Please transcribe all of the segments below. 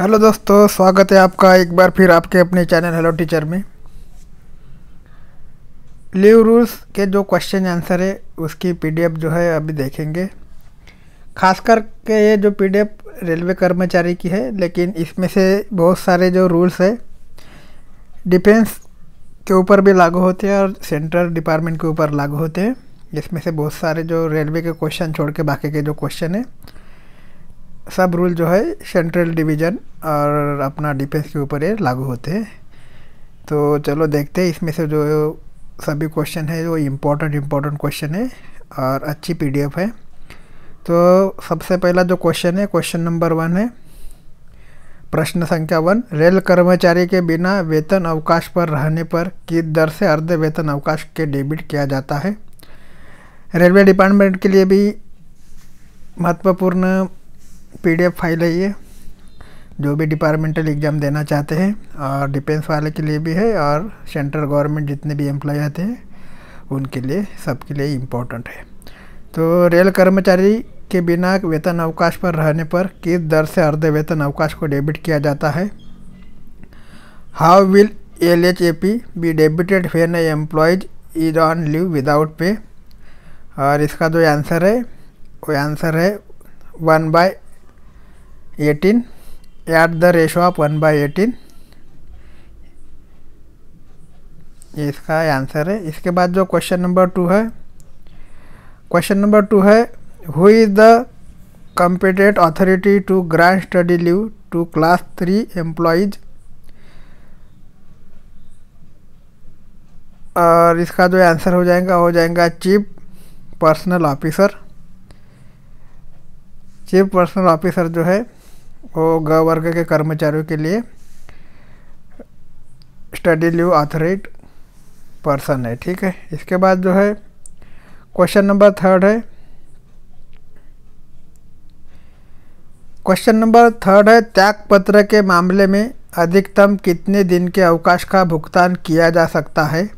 Hello दोस्तों स्वागत है आपका एक बार फिर आपके अपने चैनल हेलो टीचर में लिव रूल्स के जो क्वेश्चन आंसर है उसकी पीडीएफ जो है अभी देखेंगे खास के ये जो पीडीएफ रेलवे कर्मचारी की है लेकिन इसमें से बहुत सारे जो रूल्स है डिफेंस के ऊपर भी लागू होते हैं और सेंट्रल डिपार्टमेंट के ऊपर लागू होते हैं जिसमें से बहुत सारे जो रेलवे के क्वेश्चन छोड़ के बाकी के जो क्वेश्चन है सब रूल जो है सेंट्रल डिवीज़न और अपना डिफेंस के ऊपर ये लागू होते हैं तो चलो देखते हैं इसमें से जो सभी क्वेश्चन है वो इम्पोर्टेंट इम्पोर्टेंट क्वेश्चन है और अच्छी पीडीएफ है तो सबसे पहला जो क्वेश्चन है क्वेश्चन नंबर वन है प्रश्न संख्या वन रेल कर्मचारी के बिना वेतन अवकाश पर रहने पर किस दर से अर्ध वेतन अवकाश के डेबिट किया जाता है रेलवे डिपार्टमेंट के लिए भी महत्वपूर्ण पीडीएफ फाइल है ये जो भी डिपार्टमेंटल एग्ज़ाम देना चाहते हैं और डिफेंस वाले के लिए भी है और सेंट्रल गवर्नमेंट जितने भी एम्प्लॉय आते हैं उनके लिए सबके लिए इम्पोर्टेंट है तो रेल कर्मचारी के बिना वेतन अवकाश पर रहने पर किस दर से अर्ध वेतन अवकाश को डेबिट किया जाता है how will L H A P be debited when a employees is on leave without pay और इसका जो आंसर है वो आंसर है one by eighteen at the ratio of one by eighteen ये इसका आंसर है इसके बाद जो क्वेश्चन नंबर टू है क्वेश्चन नंबर टू है who is the competent authority to grant study leave to class three employees और इसका जो आंसर हो जाएगा हो जाएगा chief personnel officer chief personnel officer जो है वो ग वर्ग के कर्मचारियों के लिए स्टडी लिव ऑथोराइट पर्सन है ठीक है इसके बाद जो है क्वेश्चन नंबर थर्ड है क्वेश्चन नंबर थर्ड है त्याग पत्र के मामले में अधिकतम कितने दिन के अवकाश का भुगतान किया जा सकता है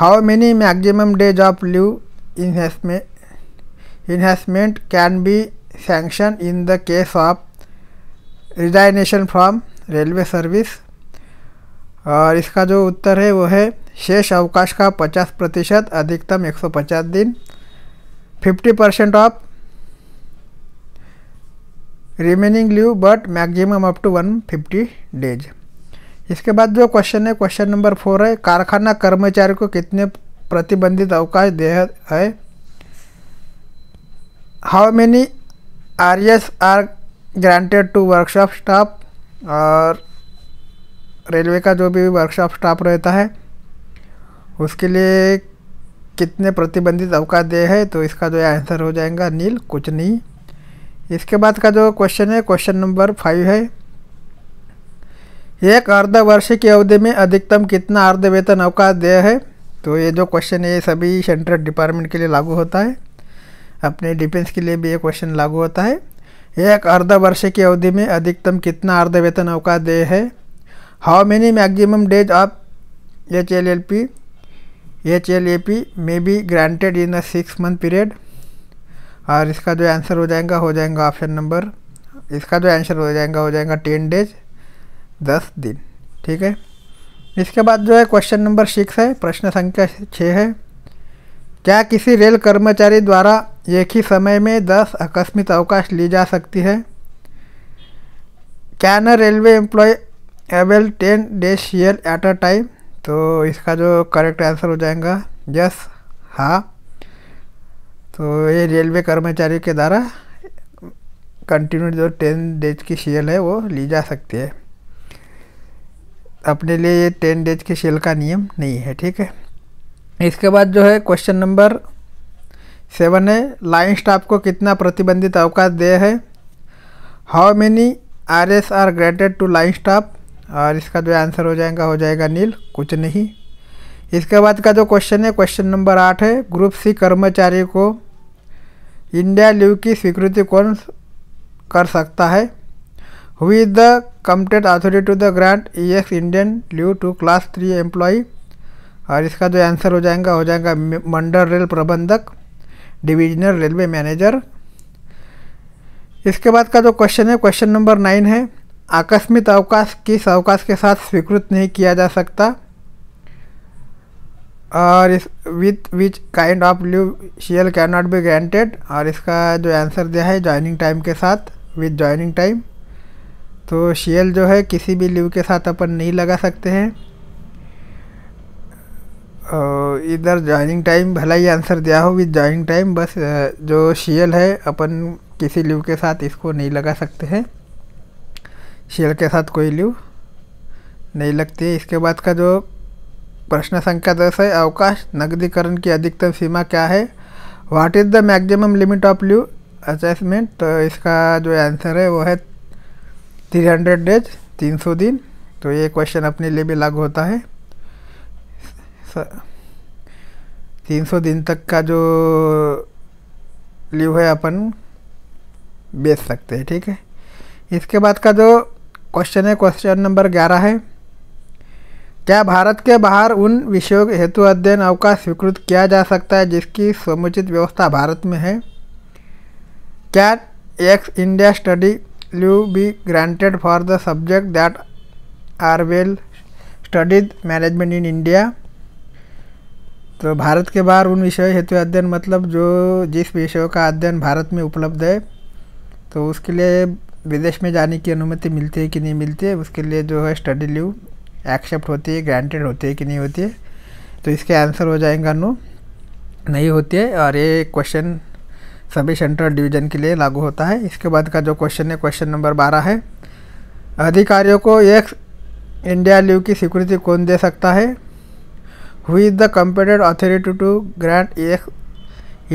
how many maximum days of leave encashment encashment can be sanction in the case of resignation from railway service और इसका जो उत्तर है वो है शेष अवकाश का 50 प्रतिशत अधिकतम 150 दिन 50 percent of remaining leave but maximum up to 150 days इसके बाद जो क्वेश्चन है क्वेश्चन नंबर फोर है कारखाना कर्मचारी को कितने प्रतिबंधित अवकाश दे है how many R S are granted to workshop staff और रेलवे का जो भी वर्कशॉप स्टाफ रहता है उसके लिए कितने प्रतिबंधित अवकाश दे है तो इसका जो आंसर हो जाएगा नील कुछ नहीं इसके बाद का जो क्वेश्चन है क्वेश्चन नंबर फाइव है एक अर्धवर्ष की अवधि में अधिकतम कितना अर्ध वेतन अवकाश दे है तो ये जो क्वेश्चन है ये सभी सेंट्रल डिपार्टमेंट के लिए लागू होता है अपने डिफेंस के लिए भी ये क्वेश्चन लागू होता है एक अर्ध वर्ष की अवधि में अधिकतम कितना अर्ध वेतन अवकाश दे है how many maximum days of H L L P H L A P may be granted in a six month period और इसका जो आंसर हो जाएगा हो जाएगा ऑप्शन नंबर इसका जो आंसर हो जाएगा हो जाएगा टेन डेज दस दिन ठीक है इसके बाद जो है क्वेश्चन नंबर सिक्स है प्रश्न संख्या छः है क्या किसी रेल कर्मचारी द्वारा एक ही समय में दस आकस्मिक अवकाश ली जा सकती है can railway employee avail ten days share at a time तो इसका जो करेक्ट आंसर हो जाएगा यस हाँ तो ये रेलवे कर्मचारी के द्वारा कंटिन्यू जो टेन डेज की शेयर है वो ली जा सकती है अपने लिए ये टेन डेज की शेल का नियम नहीं है ठीक है इसके बाद जो है क्वेश्चन नंबर सेवन है लाइन स्टाफ को कितना प्रतिबंधित अवकाश दे है how many R S are granted to line staff और इसका जो आंसर हो जाएगा हो जाएगा नील कुछ नहीं इसके बाद का जो क्वेश्चन है क्वेश्चन नंबर आठ है ग्रुप सी कर्मचारी को इंडिया लीव की स्वीकृति कौन कर सकता है हुई the competent authority to the grant ई ex Indian leave to class three employee और इसका जो आंसर हो जाएगा हो जाएगा मंडल रेल प्रबंधक डिविजनल रेलवे मैनेजर इसके बाद का जो क्वेश्चन है क्वेश्चन नंबर नाइन है आकस्मिक अवकाश किस अवकाश के साथ स्वीकृत नहीं किया जा सकता और इस with which kind of leave CL can not be granted और इसका जो आंसर दिया है जॉइनिंग टाइम के साथ विथ जॉइनिंग टाइम तो शेयर जो है किसी भी लीव के साथ अपन नहीं लगा सकते हैं इधर जॉइनिंग टाइम भला ही आंसर दिया हो विद जॉइनिंग टाइम बस जो शेल है अपन किसी ल्यू के साथ इसको नहीं लगा सकते हैं शील के साथ कोई ल्यू नहीं लगती है इसके बाद का जो प्रश्न संख्या दस है अवकाश नकदीकरण की अधिकतम सीमा क्या है what is the maximum limit of leave encashment तो इसका जो आंसर है वो है थ्री हंड्रेड डेज तीन सौ दिन तो ये क्वेश्चन अपने लिए भी लागू होता है तीन सौ दिन तक का जो लीव है अपन बेच सकते हैं ठीक है इसके बाद का जो क्वेश्चन है क्वेश्चन नंबर ग्यारह है क्या भारत के बाहर उन विषयों हेतु अध्ययन अवकाश स्वीकृत किया जा सकता है जिसकी समुचित व्यवस्था भारत में है क्या ex India study leave be granted for the subject that are well studied management in India तो भारत के बाहर उन विषय हेतु अध्ययन मतलब जो जिस विषयों का अध्ययन भारत में उपलब्ध है तो उसके लिए विदेश में जाने की अनुमति मिलती है कि नहीं मिलती है उसके लिए जो है स्टडी लीव एक्सेप्ट होती है ग्रांटेड होती है कि नहीं होती है तो इसके आंसर हो जाएंगे नो नहीं होती है और ये क्वेश्चन सभी सेंट्रल डिवीजन के लिए लागू होता है इसके बाद का जो क्वेश्चन है क्वेश्चन नंबर बारह है अधिकारियों को एक इंडिया लीव की स्वीकृति कौन दे सकता है Who is the competent authority to grant ex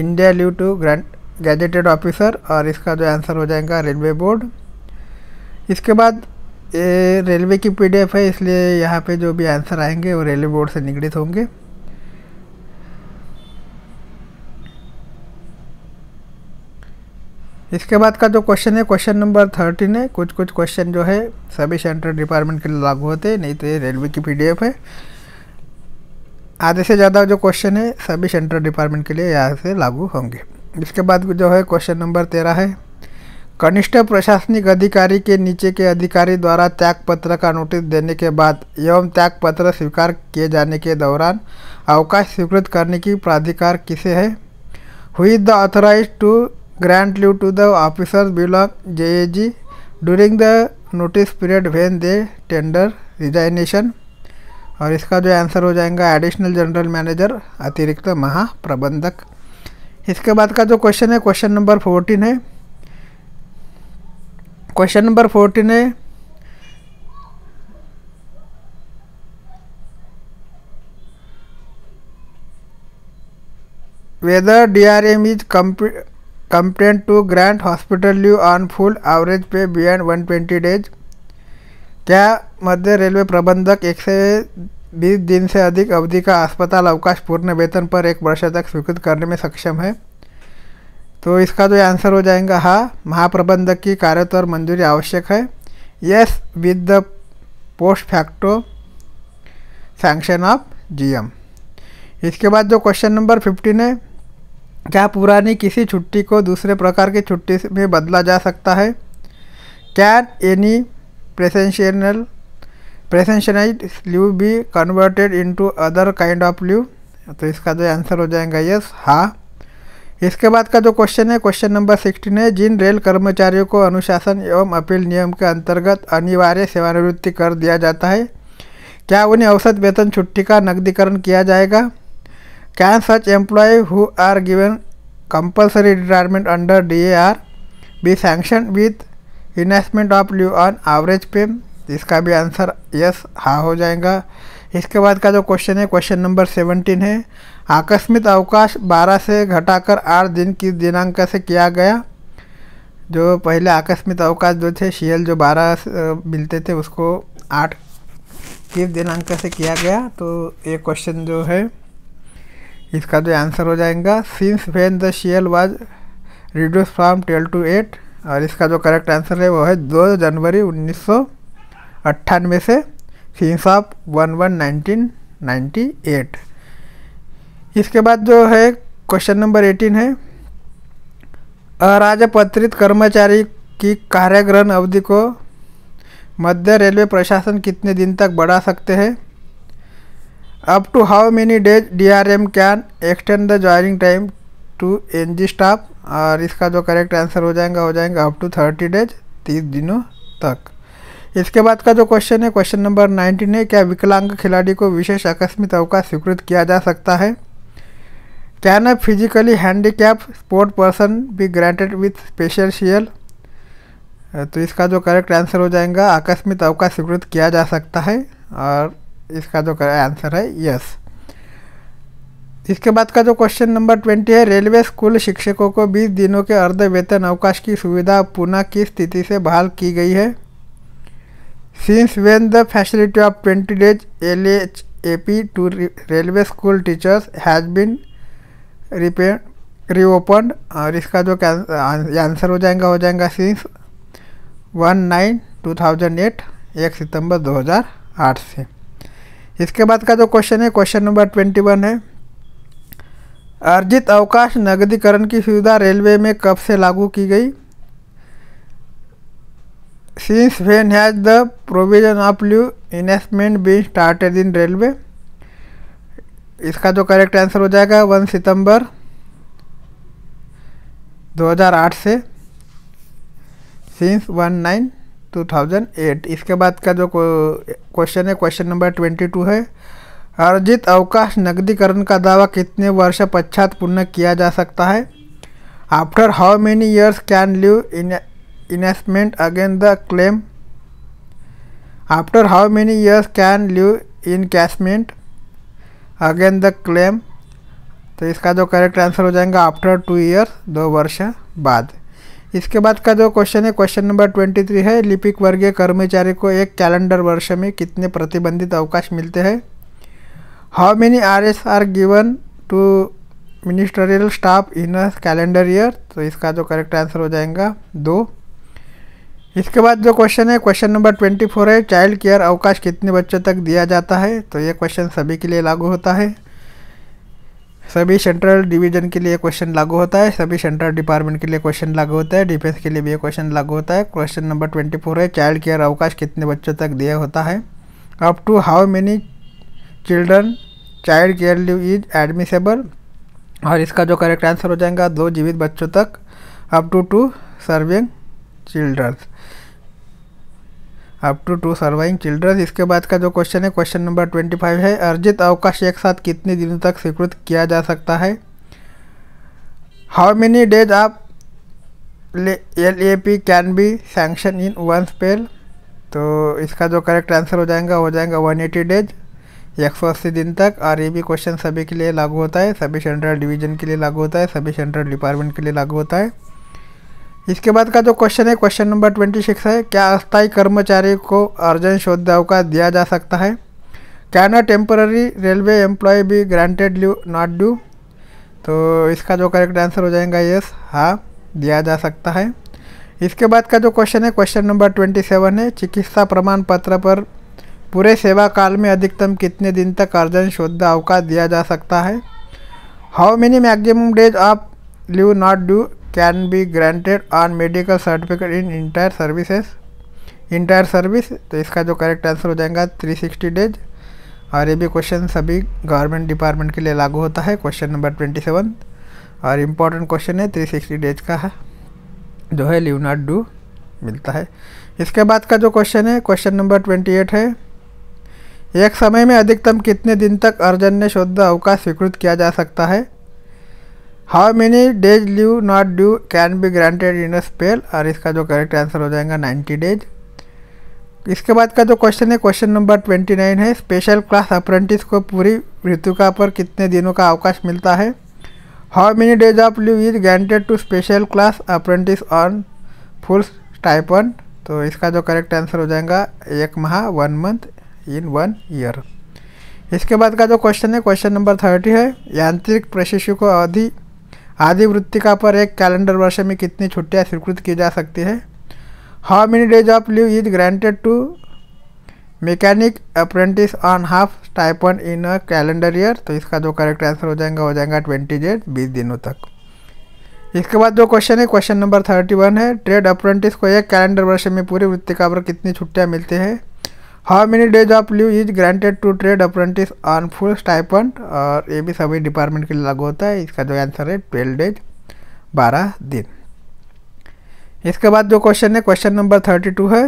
India leave to grant gazetted officer और इसका जो आंसर हो जाएगा रेलवे बोर्ड इसके बाद ये रेलवे की पीडीएफ है इसलिए यहाँ पे जो भी आंसर आएंगे वो रेलवे बोर्ड से निगड़ित होंगे इसके बाद का जो क्वेश्चन है क्वेश्चन नंबर थर्टीन है कुछ कुछ क्वेश्चन जो है सभी सेंट्रल डिपार्टमेंट के लिए लागू होते हैं नहीं तो ये रेलवे की पीडीएफ है आधे से ज़्यादा जो क्वेश्चन है सभी सेंट्रल डिपार्टमेंट के लिए यहाँ से लागू होंगे इसके बाद जो है क्वेश्चन नंबर तेरह है कनिष्ठ प्रशासनिक अधिकारी के नीचे के अधिकारी द्वारा त्याग पत्र का नोटिस देने के बाद एवं त्याग पत्र स्वीकार किए जाने के दौरान अवकाश स्वीकृत करने की प्राधिकार किसे है हुई the authorise to grant leave to the officer belong J A G during the notice period when they tender resignation और इसका जो आंसर हो जाएगा एडिशनल जनरल मैनेजर अतिरिक्त महाप्रबंधक इसके बाद का जो क्वेश्चन है क्वेश्चन नंबर फोर्टीन है क्वेश्चन नंबर फोर्टीन है whether D R is DRM competent to to hospital hospital on full average pay beyond one twenty days क्या मध्य रेलवे प्रबंधक एक से बीस दिन से अधिक अवधि का अस्पताल अवकाश पूर्ण वेतन पर एक वर्ष तक स्वीकृत करने में सक्षम है तो इसका जो आंसर हो जाएगा हाँ महाप्रबंधक की कार्य और मंजूरी आवश्यक है yes with the post facto sanction of GM इसके बाद जो क्वेश्चन नंबर फिफ्टीन है क्या पुरानी किसी छुट्टी को दूसरे प्रकार की छुट्टी में बदला जा सकता है can any presentational presentinite leave be converted into other kind of leave तो इसका जो आंसर हो जाएगा यस हाँ इसके बाद का जो क्वेश्चन है क्वेश्चन नंबर सिक्सटीन है जिन रेल कर्मचारियों को अनुशासन एवं अपील नियम के अंतर्गत अनिवार्य सेवानिवृत्ति कर दिया जाता है क्या उन्हें औसत वेतन छुट्टी का नकदीकरण किया जाएगा can such employee who are given compulsory retirement under D A R be sanction with encashment of leave on average pay इसका भी आंसर यस हाँ हो जाएगा इसके बाद का जो क्वेश्चन है क्वेश्चन नंबर सेवनटीन है आकस्मिक अवकाश बारह से घटाकर आठ दिन किस दिनांक से किया गया जो पहले आकस्मिक अवकाश जो थे शीयल जो बारह मिलते थे उसको आठ किस दिनांक से किया गया तो ये क्वेश्चन जो है इसका जो आंसर हो जाएगा since when the share was reduced from twelve to eight और इसका जो करेक्ट आंसर है वो है दो जनवरी उन्नीस अट्ठानवे से since of one one nineteen ninety eight इसके बाद जो है क्वेश्चन नंबर एटीन है अराजपत्रित कर्मचारी की कार्यग्रहण अवधि को मध्य रेलवे प्रशासन कितने दिन तक बढ़ा सकते हैं up to how many days DRM can extend the joining time to NG staff और इसका जो करेक्ट आंसर हो जाएगा हो जाएगा अप टू थर्टी डेज तीस दिनों तक इसके बाद का जो क्वेश्चन है क्वेश्चन नंबर नाइनटीन है क्या विकलांग खिलाड़ी को विशेष आकस्मिक अवकाश स्वीकृत किया जा सकता है can a physically handicap sport person be granted with special शियल तो इसका जो करेक्ट आंसर हो जाएगा आकस्मिक अवकाश स्वीकृत किया जा सकता है और इसका जो आंसर है यस इसके बाद का जो क्वेश्चन नंबर ट्वेंटी है रेलवे स्कूल शिक्षकों को बीस दिनों के अर्ध वेतन अवकाश की सुविधा पुनः की स्थिति से बहाल की गई है since when the facility of twenty days L H A P to railway school teachers has been repay reopen और इसका जो आंसर हो जाएगा हो जाएगा since one nine two thousand eight एक सितंबर आठ से इसके बाद का जो क्वेश्चन है क्वेश्चन नंबर ट्वेंटी वन है अर्जित अवकाश नगदीकरण की सुविधा रेलवे में कब से लागू की गई since when has the provision of leave encashment been started in railway इसका जो करेक्ट आंसर हो जाएगा वन सितंबर 2008 से सिंस वन नाइन 2008 इसके बाद का जो क्वेश्चन है क्वेश्चन नंबर 22 है अर्जित अवकाश नकदीकरण का दावा कितने वर्ष पश्चात पुनः किया जा सकता है after how many years can leave encashment again the claim after how many years can leave encashment again the claim तो इसका जो करेक्ट आंसर हो जाएगा आफ्टर टू ईयर्स दो वर्ष बाद इसके बाद का जो क्वेश्चन है क्वेश्चन नंबर ट्वेंटी थ्री है लिपिक वर्गीय कर्मचारी को एक कैलेंडर वर्ष में कितने प्रतिबंधित अवकाश मिलते हैं How many S are given to ministerial staff in a calendar year तो इसका जो करेक्ट आंसर हो जाएगा दो इसके बाद जो क्वेश्चन है क्वेश्चन नंबर ट्वेंटी फोर है चाइल्ड केयर अवकाश कितने बच्चों तक दिया जाता है तो ये क्वेश्चन सभी के लिए लागू होता है सभी सेंट्रल डिवीजन के लिए क्वेश्चन लागू होता है सभी सेंट्रल डिपार्टमेंट के लिए क्वेश्चन लागू होता है डिफेंस के लिए भी ये क्वेश्चन लागू होता है क्वेश्चन नंबर ट्वेंटी फोर है चाइल्ड केयर अवकाश कितने बच्चों तक दिया होता है up to how many children child care leave is admissible और इसका जो करेक्ट आंसर हो जाएगा दो जीवित बच्चों तक up to two serving childrens up to two surviving children इसके बाद का जो क्वेश्चन है क्वेश्चन नंबर ट्वेंटी फाइव है अर्जित अवकाश एक साथ कितने दिनों तक स्वीकृत किया जा सकता है how many days of L A P can be sanction in one spell तो इसका जो करेक्ट आंसर हो जाएगा हो जाएगा वन एटी डेज एक दिन तक और ये भी क्वेश्चन सभी के लिए लागू होता है सभी सेंट्रल डिवीजन के लिए लागू होता है सभी सेंट्रल डिपार्टमेंट के लिए लागू होता है इसके बाद का जो क्वेश्चन है क्वेश्चन नंबर ट्वेंटी सिक्स है क्या अस्थायी कर्मचारी को अर्जन शोध अवकाश दिया जा सकता है can a temporary railway employee be granted leave not due तो इसका जो करेक्ट आंसर हो जाएगा यस हाँ दिया जा सकता है इसके बाद का जो क्वेश्चन है क्वेश्चन नंबर ट्वेंटी सेवन है चिकित्सा प्रमाण पत्र पर पूरे सेवा काल में अधिकतम कितने दिन तक अर्जन शुद्ध अवकाश दिया जा सकता है how many maximum days of leave not due can be granted on medical certificate in entire services entire service तो इसका जो करेक्ट आंसर हो जाएगा 360 डेज और ये भी क्वेश्चन सभी गवर्नमेंट डिपार्टमेंट के लिए लागू होता है क्वेश्चन नंबर 27 और इम्पोर्टेंट क्वेश्चन है 360 डेज का है जो है लीव नॉट डू मिलता है इसके बाद का जो क्वेश्चन है क्वेश्चन नंबर 28 है एक समय में अधिकतम कितने दिन तक अर्जन्य शुद्ध अवकाश स्वीकृत किया जा सकता है how many days leave not due can be granted in a spell और इसका जो करेक्ट आंसर हो जाएगा 90 डेज इसके बाद का जो क्वेश्चन है क्वेश्चन नंबर 29 है स्पेशल क्लास अप्रेंटिस को पूरी ऋतुका पर कितने दिनों का अवकाश मिलता है how many days of leave is granted to special class apprentice on full stipend तो इसका जो करेक्ट आंसर हो जाएगा एक माह one month in one year इसके बाद का जो क्वेश्चन है क्वेश्चन नंबर थर्टी है यांत्रिक प्रशिक्षु को अवधि आदि वृत्तिका पर एक कैलेंडर वर्ष में कितनी छुट्टियाँ स्वीकृत की जा सकती है how many days of leave is granted to mechanic apprentice on half stipend in a calendar year तो इसका जो करेक्ट आंसर हो जाएगा हो जाएगा ट्वेंटी डेट बीस दिनों तक इसके बाद जो क्वेश्चन है क्वेश्चन नंबर थर्टी वन है ट्रेड अप्रेंटिस को एक कैलेंडर वर्ष में पूरी वृत्तिका पर कितनी छुट्टियाँ मिलती है how many days of leave is granted to trade apprentice on full stipend और ये भी सभी डिपार्टमेंट के लिए लागू होता है इसका जो आंसर है ट्वेल्व डेज बारह दिन इसके बाद जो क्वेश्चन है क्वेश्चन नंबर थर्टी टू है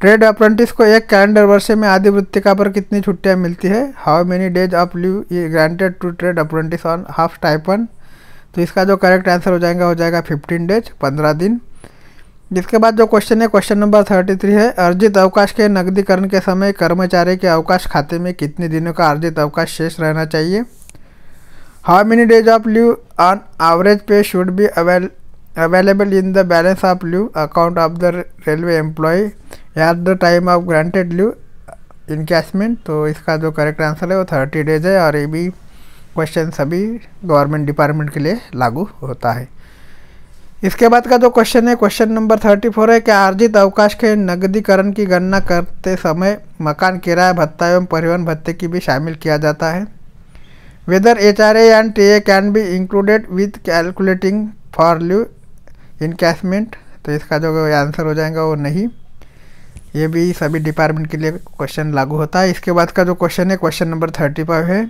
ट्रेड अप्रेंटिस को एक कैलेंडर वर्ष में आदि वृत्तिका पर कितनी छुट्टियाँ मिलती है how many days of leave is granted to trade apprentice on half stipend तो इसका जो करेक्ट आंसर हो जाएगा हो जाएगा फिफ्टीन डेज पंद्रह दिन जिसके बाद जो क्वेश्चन है क्वेश्चन नंबर थर्टी थ्री है अर्जित अवकाश के नकदीकरण के समय कर्मचारी के अवकाश खाते में कितने दिनों का अर्जित अवकाश शेष रहना चाहिए how many days of leave on average pay should be avail in the balance of leave account of the railway employee at the time of granted leave in encashment तो इसका जो करेक्ट आंसर है वो thirty days है और ये भी question सभी गवर्नमेंट डिपार्टमेंट के लिए लागू होता है इसके बाद का जो क्वेश्चन है क्वेश्चन नंबर थर्टी फोर है कि आर्जित अवकाश के नगदीकरण की गणना करते समय मकान किराया भत्ता एवं परिवहन भत्ते की भी शामिल किया जाता है whether H R and T A can be included with calculating for leave encashment तो इसका जो आंसर हो जाएगा वो नहीं ये भी सभी डिपार्टमेंट के लिए क्वेश्चन लागू होता है इसके बाद का जो क्वेश्चन है क्वेश्चन नंबर थर्टी फाइव है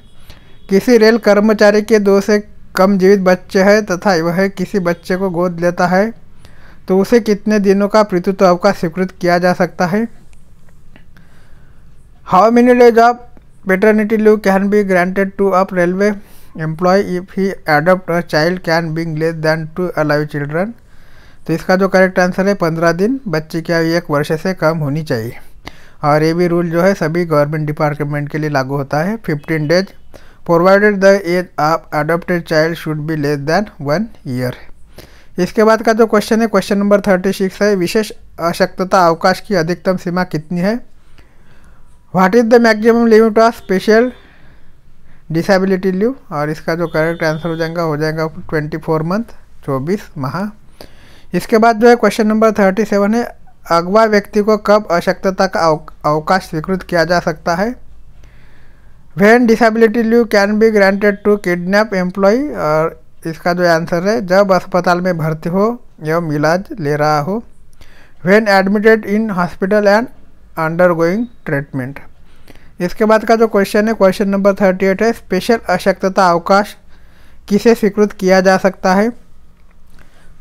किसी रेल कर्मचारी के दो से कम जीवित बच्चे है तथा वह किसी बच्चे को गोद लेता है तो उसे कितने दिनों का पितृत्व अवकाश स्वीकृत किया जा सकता है how many days of paternity leave can be granted to up railway employee if he adopt a child can be less than two alive children तो इसका जो करेक्ट आंसर है पंद्रह दिन बच्चे की आयु एक वर्ष से कम होनी चाहिए और ये भी रूल जो है सभी गवर्नमेंट डिपार्टमेंट के लिए लागू होता है fifteen days provided the age of adopted child should be less than one year इसके बाद का जो क्वेश्चन है क्वेश्चन नंबर थर्टी सिक्स है विशेष अशक्तता अवकाश की अधिकतम सीमा कितनी है what is the maximum limit of special disability leave और इसका जो करेक्ट आंसर हो जाएगा हो जाएगा ट्वेंटी फोर मंथ चौबीस माह इसके बाद जो है क्वेश्चन नंबर थर्टी सेवन है अगवा व्यक्ति को कब अशक्तता का अवकाश स्वीकृत किया जा सकता है when disability leave can be granted to kidnap employee और इसका जो आंसर है जब अस्पताल में भर्ती हो एवं इलाज ले रहा हो when admitted in hospital and undergoing treatment इसके बाद का जो क्वेश्चन है क्वेश्चन नंबर थर्टी एट है स्पेशल अशक्तता अवकाश किसे स्वीकृत किया जा सकता है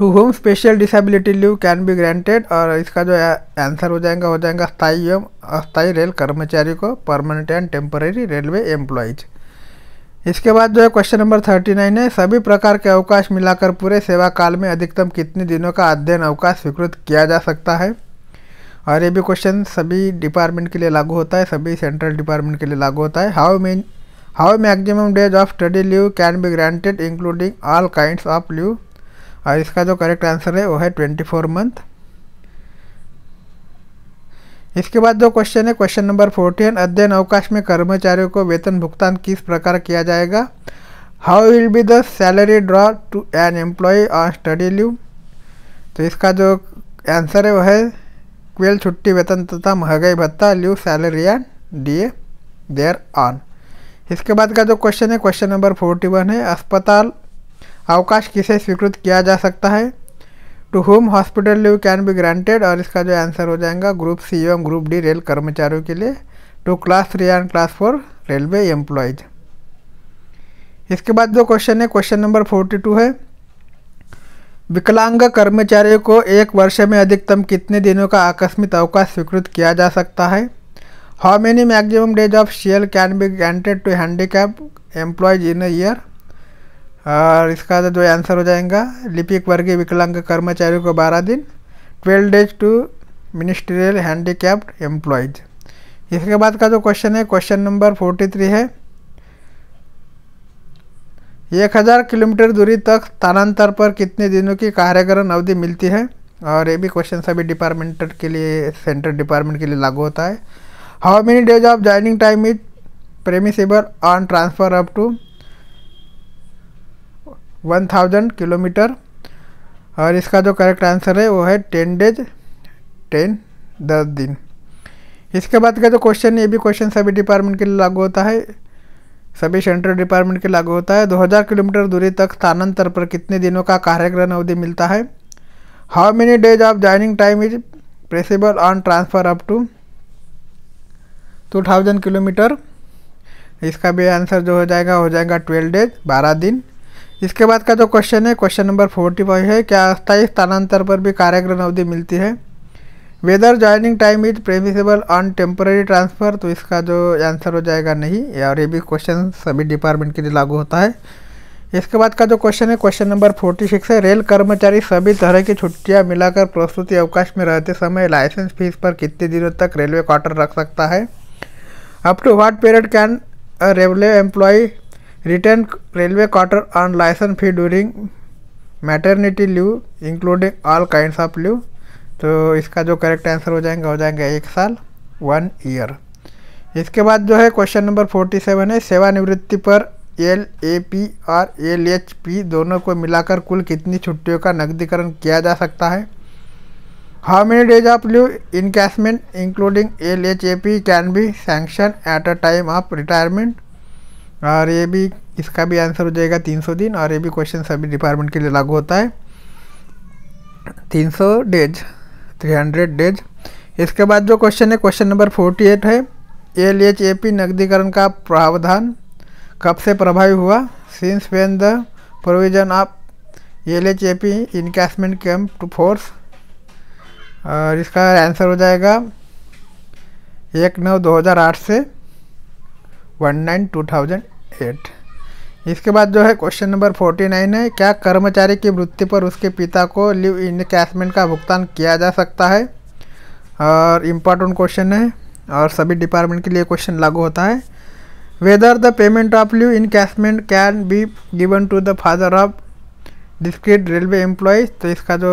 to whom special disability leave can be granted और इसका जो आंसर हो जाएगा हो जाएगा स्थायी एवं अस्थायी रेल कर्मचारी को permanent and temporary railway employees इसके बाद जो है क्वेश्चन नंबर थर्टी नाइन है सभी प्रकार के अवकाश मिलाकर पूरे सेवा काल में अधिकतम कितने दिनों का अध्ययन अवकाश स्वीकृत किया जा सकता है और ये भी क्वेश्चन सभी डिपार्टमेंट के लिए लागू होता है सभी सेंट्रल डिपार्टमेंट के लिए लागू होता है how many how maximum days of study leave can be granted including all kind of leave और इसका जो करेक्ट आंसर है वो है ट्वेंटी फोर मंथ इसके बाद जो क्वेश्चन है क्वेश्चन नंबर फोर्टीन अध्ययन अवकाश में कर्मचारियों को वेतन भुगतान किस प्रकार किया जाएगा how will be the salary draw to an employee on study leave तो इसका जो आंसर है वह है क्वेल छुट्टी वेतन तथा महंगाई भत्ता leave salary and D A there on इसके बाद का जो क्वेश्चन है क्वेश्चन नंबर फोर्टी वन है अस्पताल अवकाश किसे स्वीकृत किया जा सकता है to whom hospital leave can be granted और इसका जो आंसर हो जाएगा ग्रुप सी एवं ग्रुप डी रेल कर्मचारियों के लिए to class three and class four railway employees इसके बाद जो क्वेश्चन है क्वेश्चन नंबर फोर्टी टू है विकलांग कर्मचारियों को एक वर्ष में अधिकतम कितने दिनों का आकस्मिक अवकाश स्वीकृत किया जा सकता है how many maximum days of share can be granted to handicap employees in a year और इसका जो आंसर हो जाएगा लिपिक वर्गीय विकलांग कर्मचारियों को बारह दिन twelve days to ministerial handicapped employees इसके बाद का जो क्वेश्चन है क्वेश्चन नंबर फोर्टी थ्री है एक हज़ार किलोमीटर दूरी तक स्थानांतर पर कितने दिनों की कार्यकरण अवधि मिलती है और ये भी क्वेश्चन सभी डिपार्टमेंट के लिए सेंट्रल डिपार्टमेंट के लिए लागू होता है how many days of joining time is permissible on transfer up to one thousand kilometre और इसका जो करेक्ट आंसर है वो है टेन डेज टेन दस दिन इसके बाद का जो क्वेश्चन ये भी क्वेश्चन सभी डिपार्टमेंट के लिए लागू होता है सभी सेंट्रल डिपार्टमेंट के लागू होता है 2000 किलोमीटर दूरी तक स्थानांतर पर कितने दिनों का कार्यग्रहण अवधि मिलता है how many days of joining time is permissible on transfer up to two thousand kilometer इसका भी आंसर जो हो जाएगा हो जाएगा ट्वेल्व डेज बारह दिन इसके बाद का जो क्वेश्चन है क्वेश्चन नंबर फोर्टी फाइव है क्या अस्थायी स्थानांतर पर भी कार्यक्रम अवधि मिलती है whether joining time is permissible on temporary transfer तो इसका जो आंसर हो जाएगा नहीं और ये भी क्वेश्चन सभी डिपार्टमेंट के लिए लागू होता है इसके बाद का जो क्वेश्चन है क्वेश्चन नंबर फोर्टी सिक्स है रेल कर्मचारी सभी तरह की छुट्टियां मिलाकर प्रस्तुति अवकाश में रहते समय लाइसेंस फीस पर कितने दिनों तक रेलवे क्वार्टर रख सकता है up to what period can railway employee return railway quarter on license fee during maternity leave including all kind of leave तो इसका जो करेक्ट आंसर हो जाएगा हो जाएंगे एक साल वन ईयर इसके बाद जो है क्वेश्चन नंबर फोर्टी सेवन है सेवानिवृत्ति पर एल ए पी और एल एच पी दोनों को मिलाकर कुल कितनी छुट्टियों का नकदीकरण किया जा सकता है how many days of leave encashment including L H A P can be sanction at a time of retirement और ये भी इसका भी आंसर हो जाएगा 300 दिन और ये भी क्वेश्चन सभी डिपार्टमेंट के लिए लागू होता है 300 डेज 300 डेज इसके बाद जो क्वेश्चन है क्वेश्चन नंबर 48 है एल एच ए पी नकदीकरण का प्रावधान कब से प्रभावी हुआ since when the provision of L H A P encashment came to force और इसका आंसर हो जाएगा एक नौ दो हज़ार आठ से one nine two thousand eight इसके बाद जो है क्वेश्चन नंबर फोर्टी नाइन है क्या कर्मचारी की मृत्यु पर उसके पिता को लिव इन कैशमेंट का भुगतान किया जा सकता है और इम्पॉर्टेंट क्वेश्चन है और सभी डिपार्टमेंट के लिए क्वेश्चन लागू होता है whether the payment of leave encashment can be given to the father of discrete railway employees तो इसका जो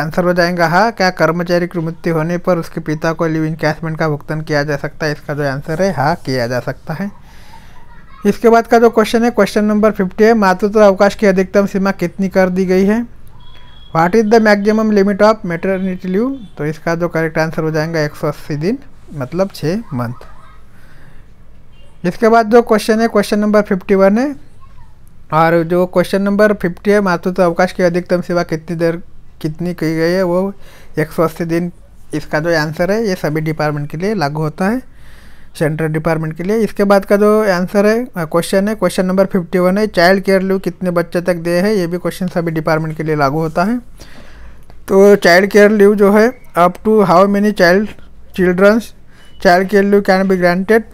आंसर हो जाएगा हाँ क्या कर्मचारी की मृत्यु होने पर उसके पिता को लिव इन कैशमेंट का भुगतान किया जा सकता है इसका जो आंसर है हाँ किया जा सकता है इसके बाद का जो क्वेश्चन है क्वेश्चन नंबर फिफ्टी है मातृत्व अवकाश की अधिकतम सीमा कितनी कर दी गई है what is the maximum limit of maternity leave तो इसका जो करेक्ट आंसर हो जाएगा एक सौ अस्सी दिन मतलब छः मंथ इसके बाद जो क्वेश्चन है क्वेश्चन नंबर फिफ्टी वन है और जो क्वेश्चन नंबर फिफ्टी है मातृत्व अवकाश की अधिकतम सेवा कितनी देर कितनी की गई है वो एक सौ अस्सी दिन इसका जो आंसर है ये सभी डिपार्टमेंट के लिए लागू होता है सेंट्रल डिपार्टमेंट के लिए इसके बाद का जो आंसर है क्वेश्चन है क्वेश्चन नंबर फिफ्टी वन है चाइल्ड केयर लीव कितने बच्चे तक दे है ये भी क्वेश्चन सभी डिपार्टमेंट के लिए लागू होता है तो चाइल्ड केयर लीव जो है up to how many child childrens child care leave can be granted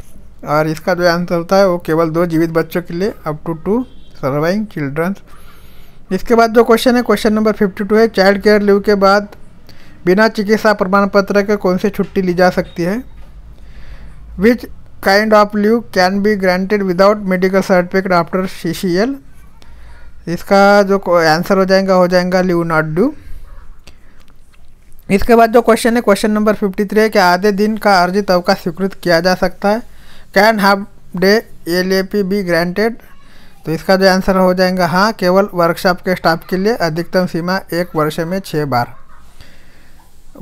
और इसका जो आंसर होता है वो केवल दो जीवित बच्चों के लिए up to two surviving childrens इसके बाद जो क्वेश्चन है क्वेश्चन नंबर फिफ्टी टू है चाइल्ड केयर लीव के बाद बिना चिकित्सा प्रमाण पत्र के कौन सी छुट्टी ली जा सकती है which kind of leave can be granted without medical certificate after CCL इसका जो आंसर हो जाएगा हो जाएगा लीव नॉट डू इसके बाद जो क्वेश्चन है क्वेश्चन नंबर 53 है कि आधे दिन का अर्जित अवकाश स्वीकृत किया जा सकता है can half day L A P be granted तो इसका जो आंसर हो जाएगा हाँ केवल वर्कशॉप के स्टाफ के लिए अधिकतम सीमा एक वर्ष में छः बार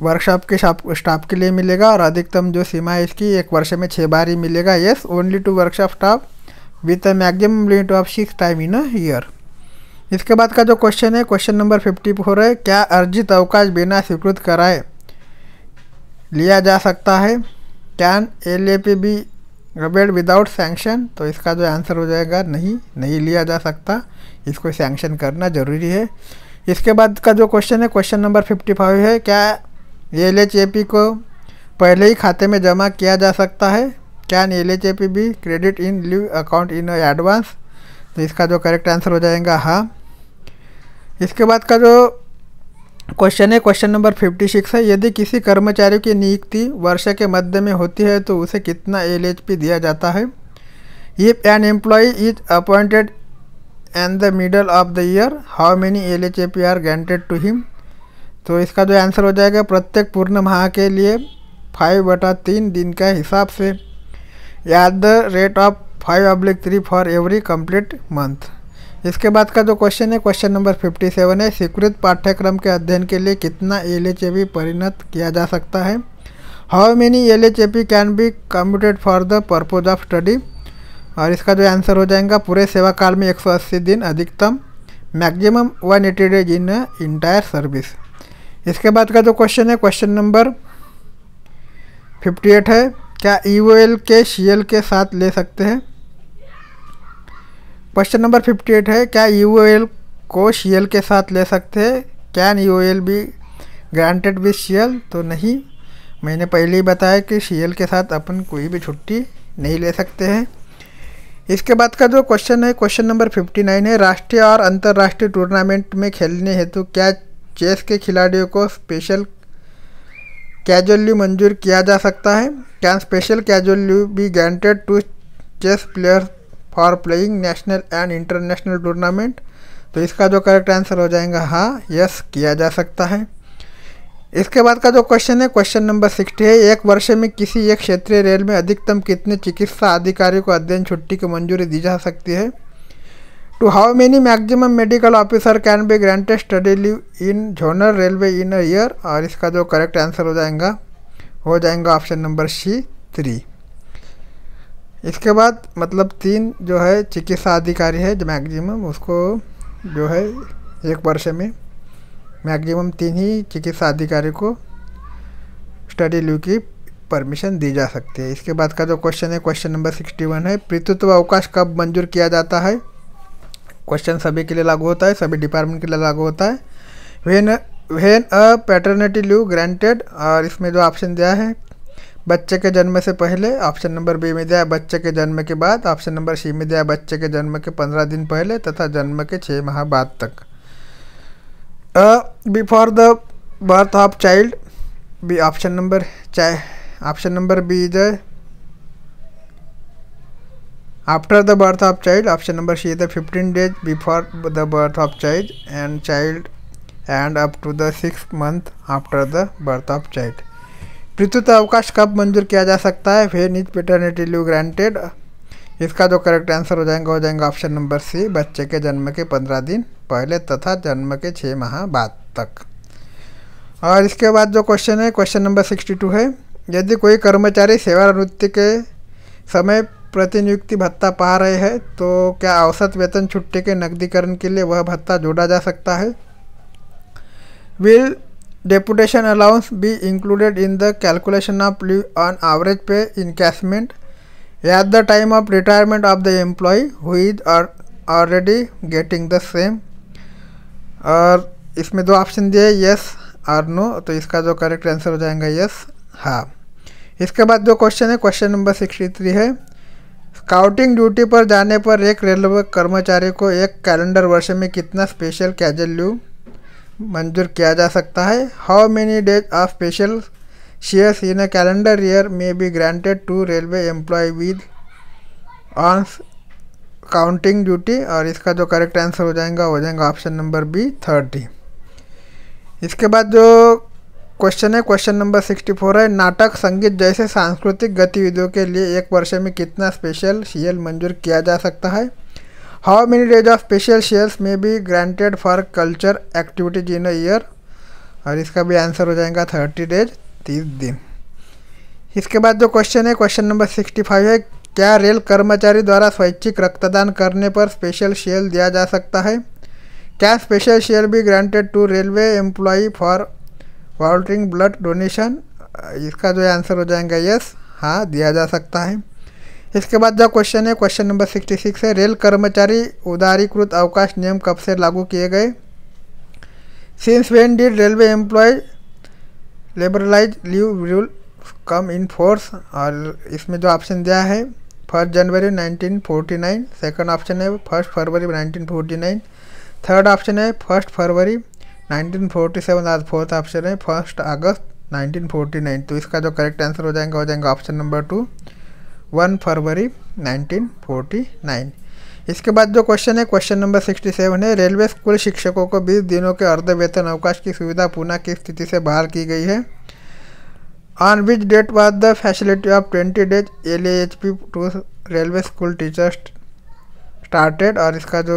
वर्कशॉप के स्टाफ के लिए मिलेगा और अधिकतम जो सीमा है इसकी एक वर्ष में छः बार ही मिलेगा yes only to workshop staff with a maximum limit of six time in a year इसके बाद का जो क्वेश्चन है क्वेश्चन नंबर फिफ्टी फोर है क्या अर्जित अवकाश बिना स्वीकृत कराए लिया जा सकता है can L A P be rubbed without sanction तो इसका जो आंसर हो जाएगा नहीं नहीं लिया जा सकता इसको सैंक्शन करना ज़रूरी है इसके बाद का जो क्वेश्चन है क्वेश्चन नंबर फिफ्टी फाइव है क्या एल एच ए पी को पहले ही खाते में जमा किया जा सकता है can L H A P be credit in leave account in advance तो इसका जो करेक्ट आंसर हो जाएगा हाँ इसके बाद का जो क्वेश्चन है क्वेश्चन नंबर फिफ्टी सिक्स है यदि किसी कर्मचारी की नियुक्ति वर्ष के मध्य में होती है तो उसे कितना एल दिया जाता है if an employee is appointed in the middle of the year how many L H A P are granted to him तो इसका जो आंसर हो जाएगा प्रत्येक पूर्ण माह के लिए फाइव बटा तीन दिन का हिसाब से या the rate of five oblique three for every complete month इसके बाद का जो क्वेश्चन है क्वेश्चन नंबर फिफ्टी सेवन है स्वीकृत पाठ्यक्रम के अध्ययन के लिए कितना एल परिणत किया जा सकता है how many L H can be computed for the purpose of study और इसका जो आंसर हो जाएगा पूरे सेवा काल में 180 दिन अधिकतम maximum 180 days in entire service इसके बाद का जो क्वेश्चन है क्वेश्चन नंबर 58 है क्या ई ओ एल के सी एल के साथ ले सकते हैं क्वेश्चन नंबर 58 है क्या ई ओ एल को सी एल के साथ ले सकते हैं can you L be granted with C L तो नहीं मैंने पहले ही बताया कि सी एल के साथ अपन कोई भी छुट्टी नहीं ले सकते हैं इसके बाद का जो क्वेश्चन है क्वेश्चन नंबर 59 है राष्ट्रीय और अंतर्राष्ट्रीय टूर्नामेंट में खेलने हेतु क्या चेस के खिलाड़ियों को स्पेशल कैजुअल मंजूर किया जा सकता है can special casual be granted to chess player for playing national and international tournament तो इसका जो करेक्ट आंसर हो जाएगा हाँ यस किया जा सकता है इसके बाद का जो क्वेश्चन है क्वेश्चन नंबर सिक्सटी है एक वर्ष में किसी एक क्षेत्रीय रेल में अधिकतम कितने चिकित्सा अधिकारी को अध्ययन छुट्टी की मंजूरी दी जा सकती है to how many maximum medical officer can be granted study leave in zonal railway in a year और इसका जो करेक्ट आंसर हो जाएगा हो जाएगा ऑप्शन नंबर सी थ्री इसके बाद मतलब तीन जो है चिकित्सा अधिकारी है जो मैक्सिमम उसको जो है एक वर्ष में मैक्सिमम तीन ही चिकित्सा अधिकारी को स्टडी लीव की परमिशन दी जा सकती है इसके बाद का जो क्वेश्चन है क्वेश्चन नंबर सिक्सटी वन है पितृत्व अवकाश कब मंजूर किया जाता है क्वेश्चन सभी के लिए लागू होता है सभी डिपार्टमेंट के लिए लागू होता है when when a paternity leave granted और इसमें जो ऑप्शन दिया है बच्चे के जन्म से पहले ऑप्शन नंबर बी में दिया है बच्चे के जन्म के बाद ऑप्शन नंबर सी में दिया है बच्चे के जन्म के पंद्रह दिन पहले तथा जन्म के छः माह बाद तक A before the birth of child B option number चाहे option number B is after the birth of child option number C the fifteen days before the birth of child and child and up to the six month after the birth of child पृथ्वी अवकाश कब मंजूर किया जा सकता है फिर नीच पेटर्निटी लीव ग्रांटेड इसका जो करेक्ट आंसर हो जाएगा हो जाएगा ऑप्शन नंबर सी बच्चे के जन्म के पंद्रह दिन पहले तथा जन्म के छः माह बाद तक और इसके बाद जो क्वेश्चन है क्वेश्चन नंबर सिक्सटी टू है यदि कोई कर्मचारी सेवानिवृत्ति के समय प्रतिनियुक्ति भत्ता पा रहे हैं तो क्या औसत वेतन छुट्टी के नकदीकरण के लिए वह भत्ता जोड़ा जा सकता है will deputation allowance be included in the calculation of leave on average pay encashment at the time of retirement of the employee who is already getting the same और इसमें दो ऑप्शन दिए यस और नो तो इसका जो correct answer हो जाएगा यस हाँ इसके बाद जो क्वेश्चन है क्वेश्चन नंबर सिक्सटी थ्री है स्काउटिंग ड्यूटी पर जाने पर एक रेलवे कर्मचारी को एक कैलेंडर वर्ष में कितना स्पेशल कैजुअल लीव मंजूर किया जा सकता है how many days of special shares in a calendar year में be granted to railway employee with on counting duty और इसका जो करेक्ट आंसर हो जाएगा हो जाएगा ऑप्शन नंबर बी थर्टी इसके बाद जो क्वेश्चन है क्वेश्चन नंबर सिक्सटी फोर है नाटक संगीत जैसे सांस्कृतिक गतिविधियों के लिए एक वर्ष में कितना स्पेशल सीएल मंजूर किया जा सकता है how many days of special shares में be granted for culture activities in a year और इसका भी आंसर हो जाएगा थर्टी डेज तीस दिन इसके बाद जो क्वेश्चन है क्वेश्चन नंबर सिक्सटी फाइव है क्या रेल कर्मचारी द्वारा स्वैच्छिक रक्तदान करने पर स्पेशल शेयर दिया जा सकता है क्या स्पेशल शेयर भी granted to railway employee for वॉल्टरिंग ब्लड डोनेशन इसका जो आंसर हो जाएगा यस हाँ दिया जा सकता है इसके बाद जो क्वेश्चन है क्वेश्चन नंबर सिक्सटी सिक्स है रेल कर्मचारी उदारीकृत अवकाश नियम कब से लागू किए गए since when did railway employee liberalise leave rule come in force और इसमें जो ऑप्शन दिया है फर्स्ट जनवरी 1949 सेकंड ऑप्शन है फर्स्ट फरवरी 1949 थर्ड ऑप्शन है फर्स्ट फरवरी 1947 आज फोर्थ ऑप्शन है फर्स्ट अगस्त 1949 तो इसका जो करेक्ट आंसर हो जाएगा हो जाएगा ऑप्शन नंबर टू वन फरवरी 1949 इसके बाद जो क्वेश्चन है क्वेश्चन नंबर 67 है रेलवे स्कूल शिक्षकों को 20 दिनों के अर्ध वेतन अवकाश की सुविधा पुनः की स्थिति से बाहर की गई है on which date was the facility of twenty days L H P to railway school teachers started और इसका जो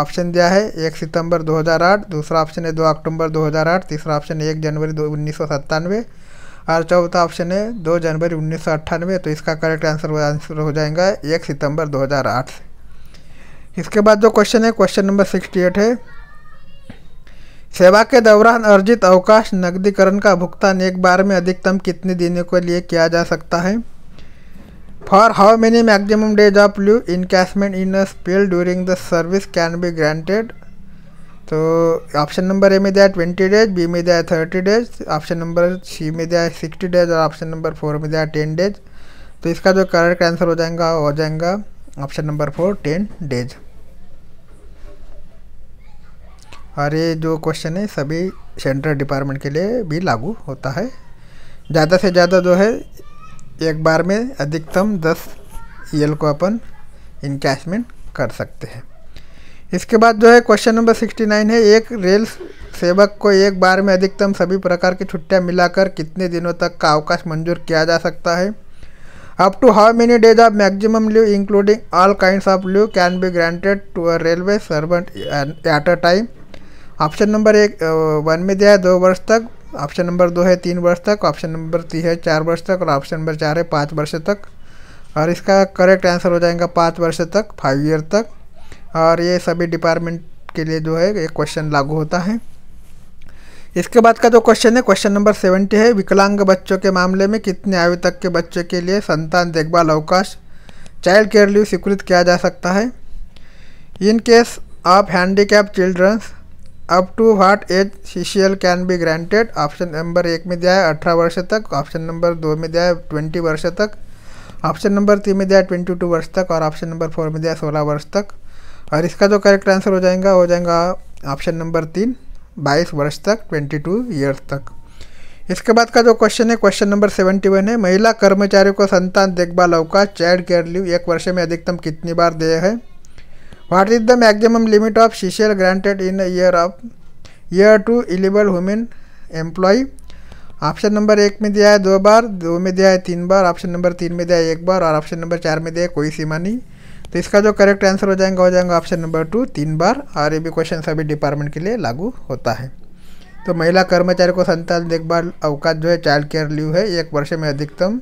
ऑप्शन दिया है एक सितंबर 2008 दूसरा ऑप्शन है दो अक्टूबर 2008 तीसरा ऑप्शन है एक जनवरी दो उन्नीस और चौथा ऑप्शन है दो जनवरी उन्नीस तो इसका करेक्ट आंसर आंसर हो जाएगा एक सितंबर 2008 इसके बाद जो क्वेश्चन है क्वेश्चन नंबर सिक्सटी एट है सेवा के दौरान अर्जित अवकाश नकदीकरण का भुगतान एक बार में अधिकतम कितने दिनों के लिए किया जा सकता है For how many maximum days of leave encashment in a spell during the service can be granted? तो ऑप्शन नंबर ए में दिया ट्वेंटी डेज बी में दिया thirty days option number C में दिया सिक्सटी डेज और ऑप्शन नंबर फोर में दिया टेन डेज तो इसका जो करेक्ट आंसर हो जाएगा हो जाएगा option number four ten days और ये जो क्वेश्चन है सभी सेंट्रल डिपार्टमेंट के लिए भी लागू होता है ज़्यादा से ज़्यादा जो है एक बार में अधिकतम दस ई e को अपन इनकैशमेंट कर सकते हैं इसके बाद जो है क्वेश्चन नंबर सिक्सटी नाइन है एक रेल सेवक को एक बार में अधिकतम सभी प्रकार की छुट्टियां मिलाकर कितने दिनों तक का अवकाश मंजूर किया जा सकता है up to how many days of maximum leave including all kind of leave can be granted to a railway servant at a time option number एक वन में दिया है दो वर्ष तक ऑप्शन नंबर दो है तीन वर्ष तक ऑप्शन नंबर तीन है चार वर्ष तक और ऑप्शन नंबर चार है पाँच वर्ष तक और इसका करेक्ट आंसर हो जाएगा पाँच वर्ष तक फाइव ईयर तक और ये सभी डिपार्टमेंट के लिए जो है ये क्वेश्चन लागू होता है इसके बाद का जो क्वेश्चन है क्वेश्चन नंबर सेवेंटी है विकलांग बच्चों के मामले में कितने आयु तक के बच्चों के लिए संतान देखभाल अवकाश चाइल्ड केयर लीव स्वीकृत किया जा सकता है in case of handicap childrens up to what age C C L can be granted option number एक में दिया है अठारह वर्ष तक ऑप्शन नंबर दो में दिया है ट्वेंटी वर्ष तक ऑप्शन नंबर तीन में दिया है ट्वेंटी टू वर्ष तक और ऑप्शन नंबर फोर में दिया है सोलह वर्ष तक और इसका जो करेक्ट आंसर हो जाएगा हो जाएगा ऑप्शन नंबर तीन बाईस वर्ष तक ट्वेंटी टू ईयर्स तक इसके बाद का जो क्वेश्चन है क्वेश्चन नंबर सेवेंटी वन है महिला कर्मचारियों को संतान देखभाल अवकाश चाइल्ड केयर लीव एक वर्ष में अधिकतम कितनी बार दिए है What is the maximum limit of CCL granted in a year of year to eligible women employee? Option number एक में दिया है दो बार दो में दिया है तीन बार ऑप्शन नंबर तीन में दिया है एक बार और ऑप्शन नंबर चार में दिया है कोई सीमा नहीं तो इसका जो करेक्ट आंसर हो जाएगा हो जाएगा ऑप्शन नंबर टू तीन बार और ये भी क्वेश्चन सभी डिपार्टमेंट के लिए लागू होता है तो महिला कर्मचारी को संतान देखभाल अवकाश जो है चाइल्ड केयर लीव है एक वर्ष में अधिकतम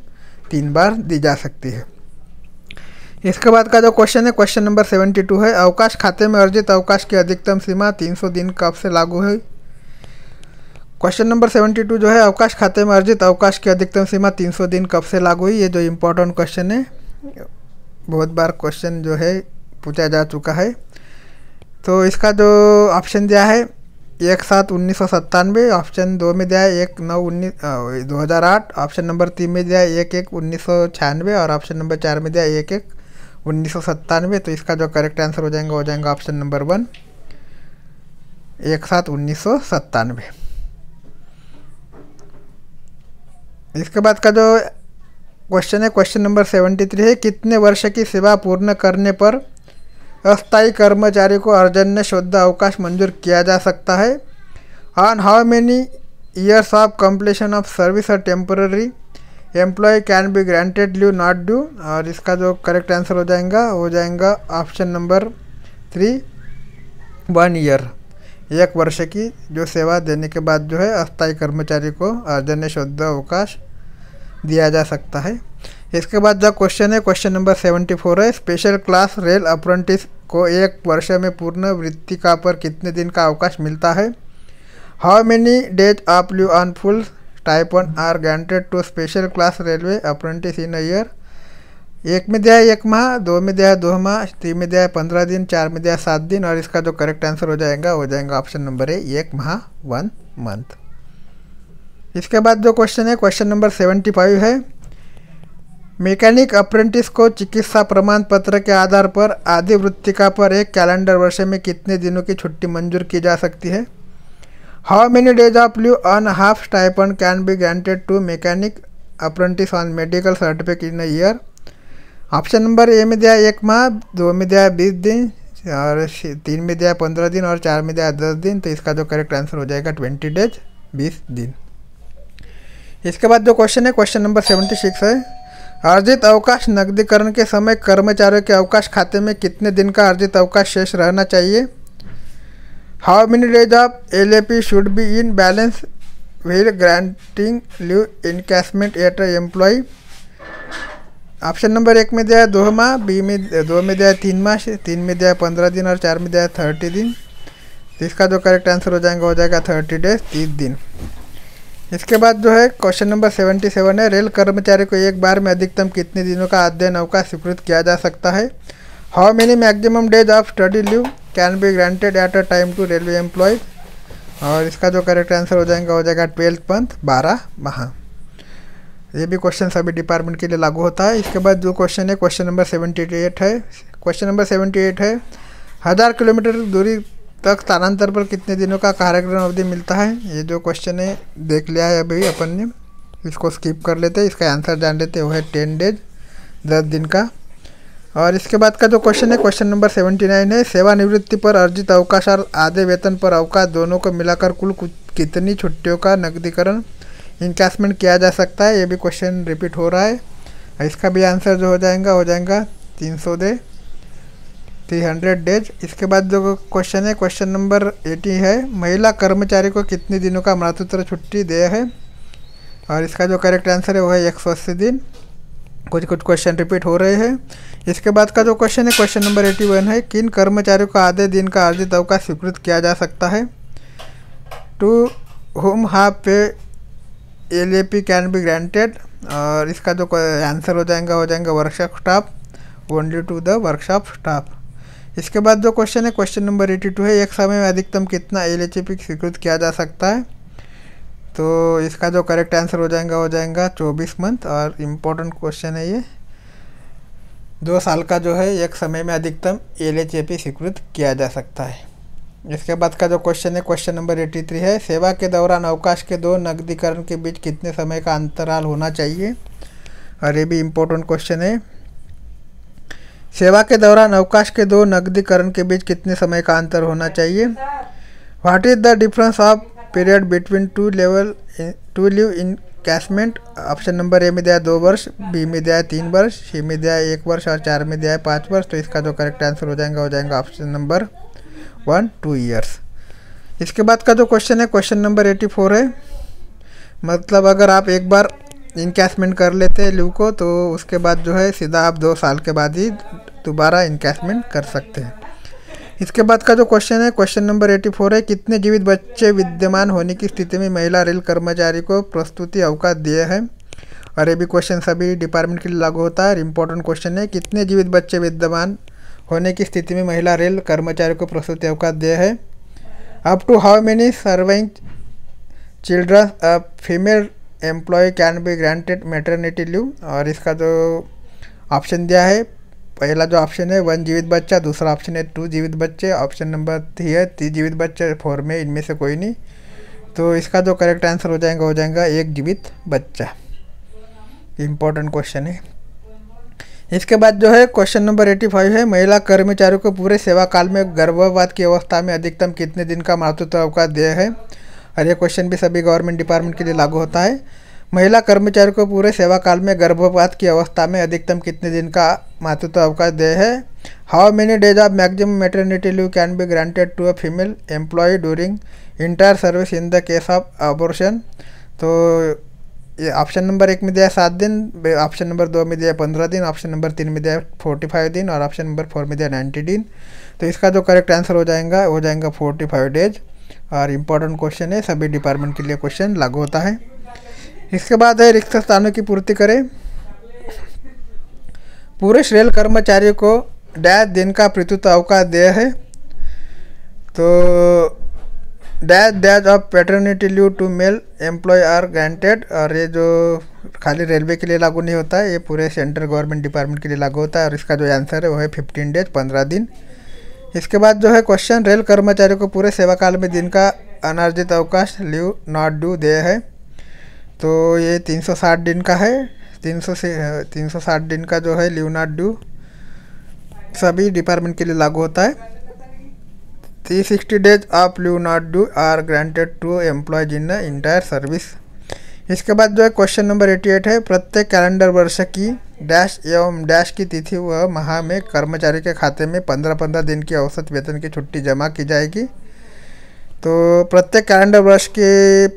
तीन बार दी जा सकती है इसके बाद का जो क्वेश्चन है क्वेश्चन नंबर सेवेंटी टू है अवकाश खाते में अर्जित अवकाश की अधिकतम सीमा तीन सौ दिन कब से लागू हुई क्वेश्चन नंबर सेवेंटी टू जो है अवकाश खाते में अर्जित अवकाश की अधिकतम सीमा तीन सौ दिन कब से लागू हुई ये जो इम्पोर्टेंट क्वेश्चन है बहुत बार क्वेश्चन जो है पूछा जा चुका है तो इसका जो ऑप्शन दिया है एक सात उन्नीस सौ सत्तानवे ऑप्शन दो में दिया है एक नौ उन्नीस दो हज़ार आठ ऑप्शन नंबर तीन में दिया है एक एक उन्नीस सौ छियानवे और ऑप्शन नंबर चार में दिया है एक एक उन्नीस सौ तो इसका जो करेक्ट आंसर हो जाएगा हो जाएगा ऑप्शन नंबर वन एक साथ उन्नीस सौ सत्तानवे इसके बाद का जो क्वेश्चन है क्वेश्चन नंबर सेवेंटी थ्री है कितने वर्ष की सेवा पूर्ण करने पर अस्थायी कर्मचारी को अर्जन्य शुद्ध अवकाश मंजूर किया जा सकता है on how many years of completion of service और temporary employee can be granted leave not due और इसका जो करेक्ट आंसर हो जाएगा हो जाएगा option number three one year एक वर्ष की जो सेवा देने के बाद जो है अस्थायी कर्मचारी को अर्जन्य शुद्ध अवकाश दिया जा सकता है इसके बाद जो क्वेश्चन है क्वेश्चन नंबर सेवेंटी फोर है स्पेशल क्लास रेल अप्रेंटिस को एक वर्ष में पूर्ण वृत्ति का पर कितने दिन का अवकाश मिलता है how many days of leave on fulls type one are granted to special class railway apprentice in a year एक में दिया है एक माह दो में दिया है दो माह तीन में दिया है पंद्रह दिन चार में दिया है सात दिन और इसका जो करेक्ट आंसर हो जाएगा हो जाएगा ऑप्शन नंबर ए एक माह वन मंथ इसके बाद जो क्वेश्चन है क्वेश्चन नंबर सेवेंटी फाइव है मैकेनिक अप्रेंटिस को चिकित्सा प्रमाण पत्र के आधार पर आदिवृत्तिका पर एक कैलेंडर वर्ष में कितने दिनों की छुट्टी मंजूर की जा सकती है how many days of leave on half stipend can be granted to mechanic apprentice on medical certificate in a option number A में दिया एक माह दो में दिया बीस दिन और तीन में दिया पंद्रह दिन और चार में दिया दस दिन तो इसका जो करेक्ट आंसर हो जाएगा ट्वेंटी डेज बीस दिन इसके बाद जो क्वेश्चन है क्वेश्चन नंबर सेवेंटी सिक्स है अर्जित अवकाश नकदीकरण के समय कर्मचारियों के अवकाश खाते में कितने दिन का अर्जित अवकाश शेष रहना चाहिए How many days of LAP should be in balance while granting leave encashment at a employee? Option number एक में दिया है दो माह बी में दो में दिया है तीन माह तीन में दिया है पंद्रह दिन और चार में दिया है थर्टी दिन इसका जो करेक्ट आंसर हो जाएगा हो जाएगा थर्टी डेज तीस दिन इसके बाद जो है क्वेश्चन नंबर सेवेंटी सेवन है रेल कर्मचारी को एक बार में अधिकतम कितने दिनों का अध्ययन अवकाश स्वीकृत किया जा सकता है how many maximum days of study leave can be granted at a time to railway employee और इसका जो करेक्ट आंसर हो जाएगा हो जाएगा ट्वेल्थ मंथ बारह माह ये भी क्वेश्चन सभी डिपार्टमेंट के लिए लागू होता है इसके बाद जो क्वेश्चन है क्वेश्चन नंबर सेवेंटी एट है क्वेश्चन नंबर सेवेंटी एट है हज़ार किलोमीटर दूरी तक स्थानांतर पर कितने दिनों का कार्यक्रम अवधि मिलता है ये जो क्वेश्चन है देख लिया है अभी अपन ने इसको स्किप कर लेते हैं इसका आंसर जान लेते हैं वो है टेन डेज दस दिन का और इसके बाद का जो क्वेश्चन है क्वेश्चन नंबर सेवेंटी नाइन है सेवानिवृत्ति पर अर्जित अवकाश और आधे वेतन पर अवकाश दोनों को मिलाकर कुल कितनी छुट्टियों का नकदीकरण इनकैसमेंट किया जा सकता है ये भी क्वेश्चन रिपीट हो रहा है इसका भी आंसर जो हो जाएगा हो जाएगा तीन सौ दे थ्री हंड्रेड डेज इसके बाद जो क्वेश्चन है क्वेश्चन नंबर एटी है महिला कर्मचारी को कितने दिनों का मातृत्व छुट्टी दे है और इसका जो करेक्ट आंसर है वो है एक सौ अस्सी दिन कुछ कुछ क्वेश्चन रिपीट हो रहे हैं इसके बाद का जो क्वेश्चन है क्वेश्चन नंबर एटी वन है किन कर्मचारियों का आधे दिन का अर्जित अवकाश स्वीकृत किया जा सकता है to whom half pay L A P can be granted और इसका जो आंसर हो जाएगा हो जाएगा workshop staff only to the workshop staff इसके बाद जो क्वेश्चन है क्वेश्चन नंबर एटी टू है एक समय में अधिकतम कितना एल एच पी स्वीकृत किया जा सकता है तो इसका जो करेक्ट आंसर हो जाएगा हो जाएगा चौबीस मंथ और इम्पोर्टेंट क्वेश्चन है ये दो साल का जो है एक समय में अधिकतम एल एच स्वीकृत किया जा सकता है इसके बाद का जो क्वेश्चन है क्वेश्चन नंबर एट्टी थ्री है सेवा के दौरान अवकाश के दो नकदीकरण के बीच कितने समय का अंतराल होना चाहिए और ये भी इम्पोर्टेंट क्वेश्चन है सेवा के दौरान अवकाश के दो नकदीकरण के बीच कितने समय का अंतर होना चाहिए what is the difference of period between two level two live in encashment option number A में दिया है दो वर्ष बी में दिया है तीन वर्ष सी में दिया है एक वर्ष और चार में दिया है पाँच वर्ष तो इसका जो करेक्ट आंसर हो जाएगा हो जाएगा option number one two years इसके बाद का जो क्वेश्चन है क्वेश्चन नंबर एटी फोर है मतलब अगर आप एक बार इनकैशमेंट कर लेते हैं लू को तो उसके बाद जो है सीधा आप दो साल के बाद ही दोबारा इनकैशमेंट कर सकते हैं इसके बाद का जो क्वेश्चन है क्वेश्चन नंबर एटी फोर है कितने जीवित बच्चे विद्यमान होने की स्थिति में महिला रेल कर्मचारी को प्रस्तुति अवकाश दिए हैं और ये भी क्वेश्चन सभी डिपार्टमेंट के लिए लागू होता है इंपॉर्टेंट क्वेश्चन है कितने जीवित बच्चे विद्यमान होने की स्थिति में महिला रेल कर्मचारी को प्रस्तुति अवकाश दिए है up to how many surviving children female employee can be granted maternity leave और इसका जो ऑप्शन दिया है पहला जो ऑप्शन है वन जीवित बच्चा दूसरा ऑप्शन है टू जीवित बच्चे ऑप्शन नंबर थ्री है तीन जीवित बच्चे फोर में इनमें से कोई नहीं तो इसका जो करेक्ट आंसर हो जाएगा हो जाएगा एक जीवित बच्चा इम्पोर्टेंट क्वेश्चन है इसके बाद जो है क्वेश्चन नंबर एटी फाइव है महिला कर्मचारियों को पूरे सेवा काल में गर्भवाद की अवस्था में अधिकतम कितने दिन का मातृत्व अवकाश दिया है और यह क्वेश्चन भी सभी गवर्नमेंट डिपार्टमेंट के लिए लागू होता है महिला कर्मचारियों को पूरे सेवा काल में गर्भपात की अवस्था में अधिकतम कितने दिन का मातृत्व तो अवकाश दे है how many days of maximum maternity leave can be granted to a female employee during entire service in the case of abortion तो ऑप्शन नंबर एक में दिया है सात दिन ऑप्शन नंबर दो में दिया है पंद्रह दिन ऑप्शन नंबर तीन में दिया है फोर्टी फाइव दिन और ऑप्शन नंबर फोर में दिया नाइन्टी दिन तो इसका जो करेक्ट आंसर हो जाएगा हो जाएगा फोर्टी फाइव डेज और इम्पोर्टेंट क्वेश्चन है सभी डिपार्टमेंट के लिए क्वेश्चन लागू होता है इसके बाद है रिक्त स्थानों की पूर्ति करें पुरुष रेल कर्मचारी को डैश दिन का प्रत्युत अवकाश दे है तो dash dash of paternity leave to male employee are granted और ये जो खाली रेलवे के लिए लागू नहीं होता है ये पूरे सेंट्रल गवर्नमेंट डिपार्टमेंट के लिए लागू होता है और इसका जो आंसर है वो है फिफ्टीन डेज पंद्रह दिन इसके बाद जो है क्वेश्चन रेल कर्मचारी को पूरे सेवा काल में दिन का अनार्जित अवकाश लीव नॉट ड्यू दे है तो ये 360 दिन का है तीन सौ से तीन सौ साठ दिन का जो है लियोनार्ड ड्यू सभी डिपार्टमेंट के लिए लागू होता है three sixty days of Leonard not due are granted to employees in the entire service इसके बाद जो है क्वेश्चन नंबर एटी एट है प्रत्येक कैलेंडर वर्ष की डैश एवं डैश की तिथि व माह में कर्मचारी के खाते में पंद्रह पंद्रह दिन की औसत वेतन की छुट्टी जमा की जाएगी तो प्रत्येक कैलेंडर वर्ष के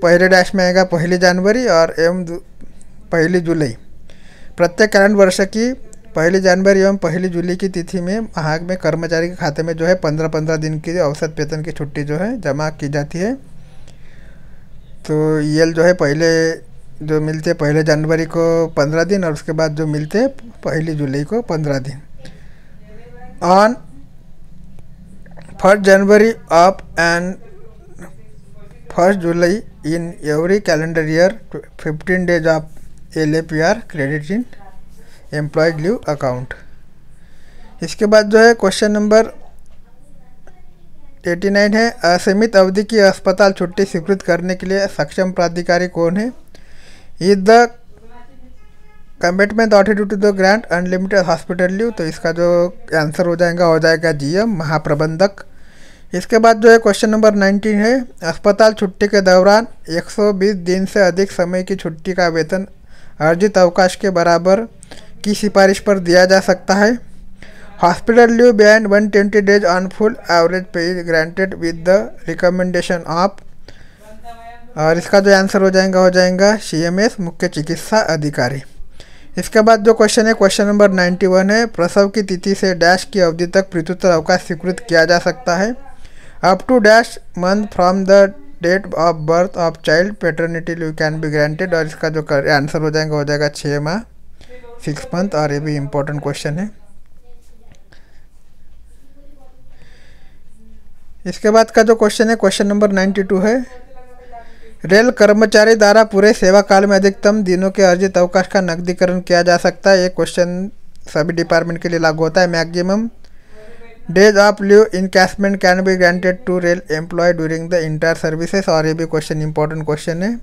पहले डैश में आएगा पहली जनवरी और एवं पहली जुलाई प्रत्येक कैलेंडर वर्ष की पहली जनवरी एवं पहली जुलाई की तिथि में महाग में कर्मचारी के खाते में जो है पंद्रह पंद्रह दिन की औसत वेतन की छुट्टी जो है जमा की जाती है तो ये जो है पहले जो मिलते पहले जनवरी को पंद्रह दिन और उसके बाद जो मिलते पहली जुलाई को पंद्रह दिन on first January up and first July in every calendar year fifteen days of L A P are credit in employed leave account इसके बाद जो है क्वेश्चन नंबर एटी नाइन है असीमित अवधि की अस्पताल छुट्टी स्वीकृत करने के लिए सक्षम प्राधिकारी कौन है is the competent authority to the grant unlimited hospital leave तो इसका जो आंसर हो जाएगा हो जाएगा जीएम महाप्रबंधक इसके बाद जो है क्वेश्चन नंबर नाइनटीन है अस्पताल छुट्टी के दौरान 120 दिन से अधिक समय की छुट्टी का वेतन अर्जित अवकाश के बराबर की सिफारिश पर दिया जा सकता है hospital leave one twenty days on full average pay is granted with the recommendation of और इसका जो आंसर हो जाएगा हो जाएगा सीएमएस मुख्य चिकित्सा अधिकारी इसके बाद जो क्वेश्चन है क्वेश्चन नंबर नाइन्टी वन है प्रसव की तिथि से डैश की अवधि तक पृथ्वी अवकाश स्वीकृत किया जा सकता है up to dash month from the date of birth of child paternity leave can be granted और इसका जो आंसर हो जाएगा हो जाएगा छः माह सिक्स मंथ और ये भी इम्पोर्टेंट क्वेश्चन है इसके बाद का जो क्वेश्चन है क्वेश्चन नंबर नाइन्टी टू है रेल कर्मचारी द्वारा पूरे सेवा काल में अधिकतम दिनों के अर्जित अवकाश का नकदीकरण किया जा सकता है ये क्वेश्चन सभी डिपार्टमेंट के लिए लागू होता है maximum days of leave encashment can be granted to rail employee during the entire services और ये भी क्वेश्चन इंपॉर्टेंट क्वेश्चन है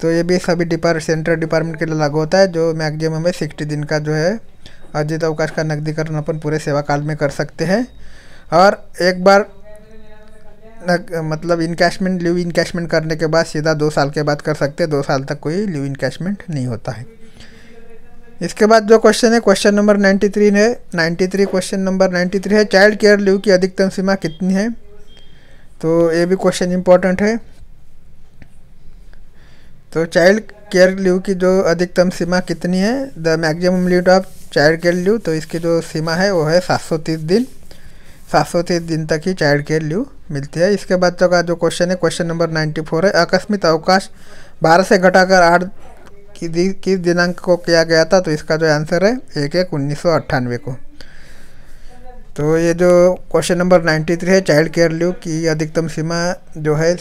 तो ये भी सभी डिपार्ट सेंट्रल डिपार्टमेंट के लिए लागू होता है जो मैक्सिमम है सिक्सटी दिन का जो है अर्जित अवकाश का नकदीकरण अपन पूरे सेवा काल में कर सकते हैं और एक बार नक, मतलब इनकैशमेंट लीव इनकैशमेंट करने के बाद सीधा दो साल के बाद कर सकते हैं दो साल तक कोई लीव इनकैशमेंट नहीं होता है इसके बाद जो क्वेश्चन है क्वेश्चन नंबर 93 है 93 क्वेश्चन नंबर 93 है चाइल्ड केयर लीव की अधिकतम सीमा कितनी है तो ये भी क्वेश्चन इम्पोर्टेंट है तो चाइल्ड केयर लीव की जो अधिकतम सीमा कितनी है the maximum lead of child care leave तो इसकी जो सीमा है वो है सात दिन सात दिन तक ही चाइल्ड केयर लीव मिलती है इसके बाद का जो क्वेश्चन है क्वेश्चन नंबर नाइन्टी है आकस्मिक अवकाश बारह से घटाकर आठ किस दिनांक को किया गया था तो इसका जो आंसर है एक एक उन्नीस सौ को तो ये जो क्वेश्चन नंबर नाइन्टी थ्री है चाइल्ड केयर लीव की अधिकतम सीमा जो है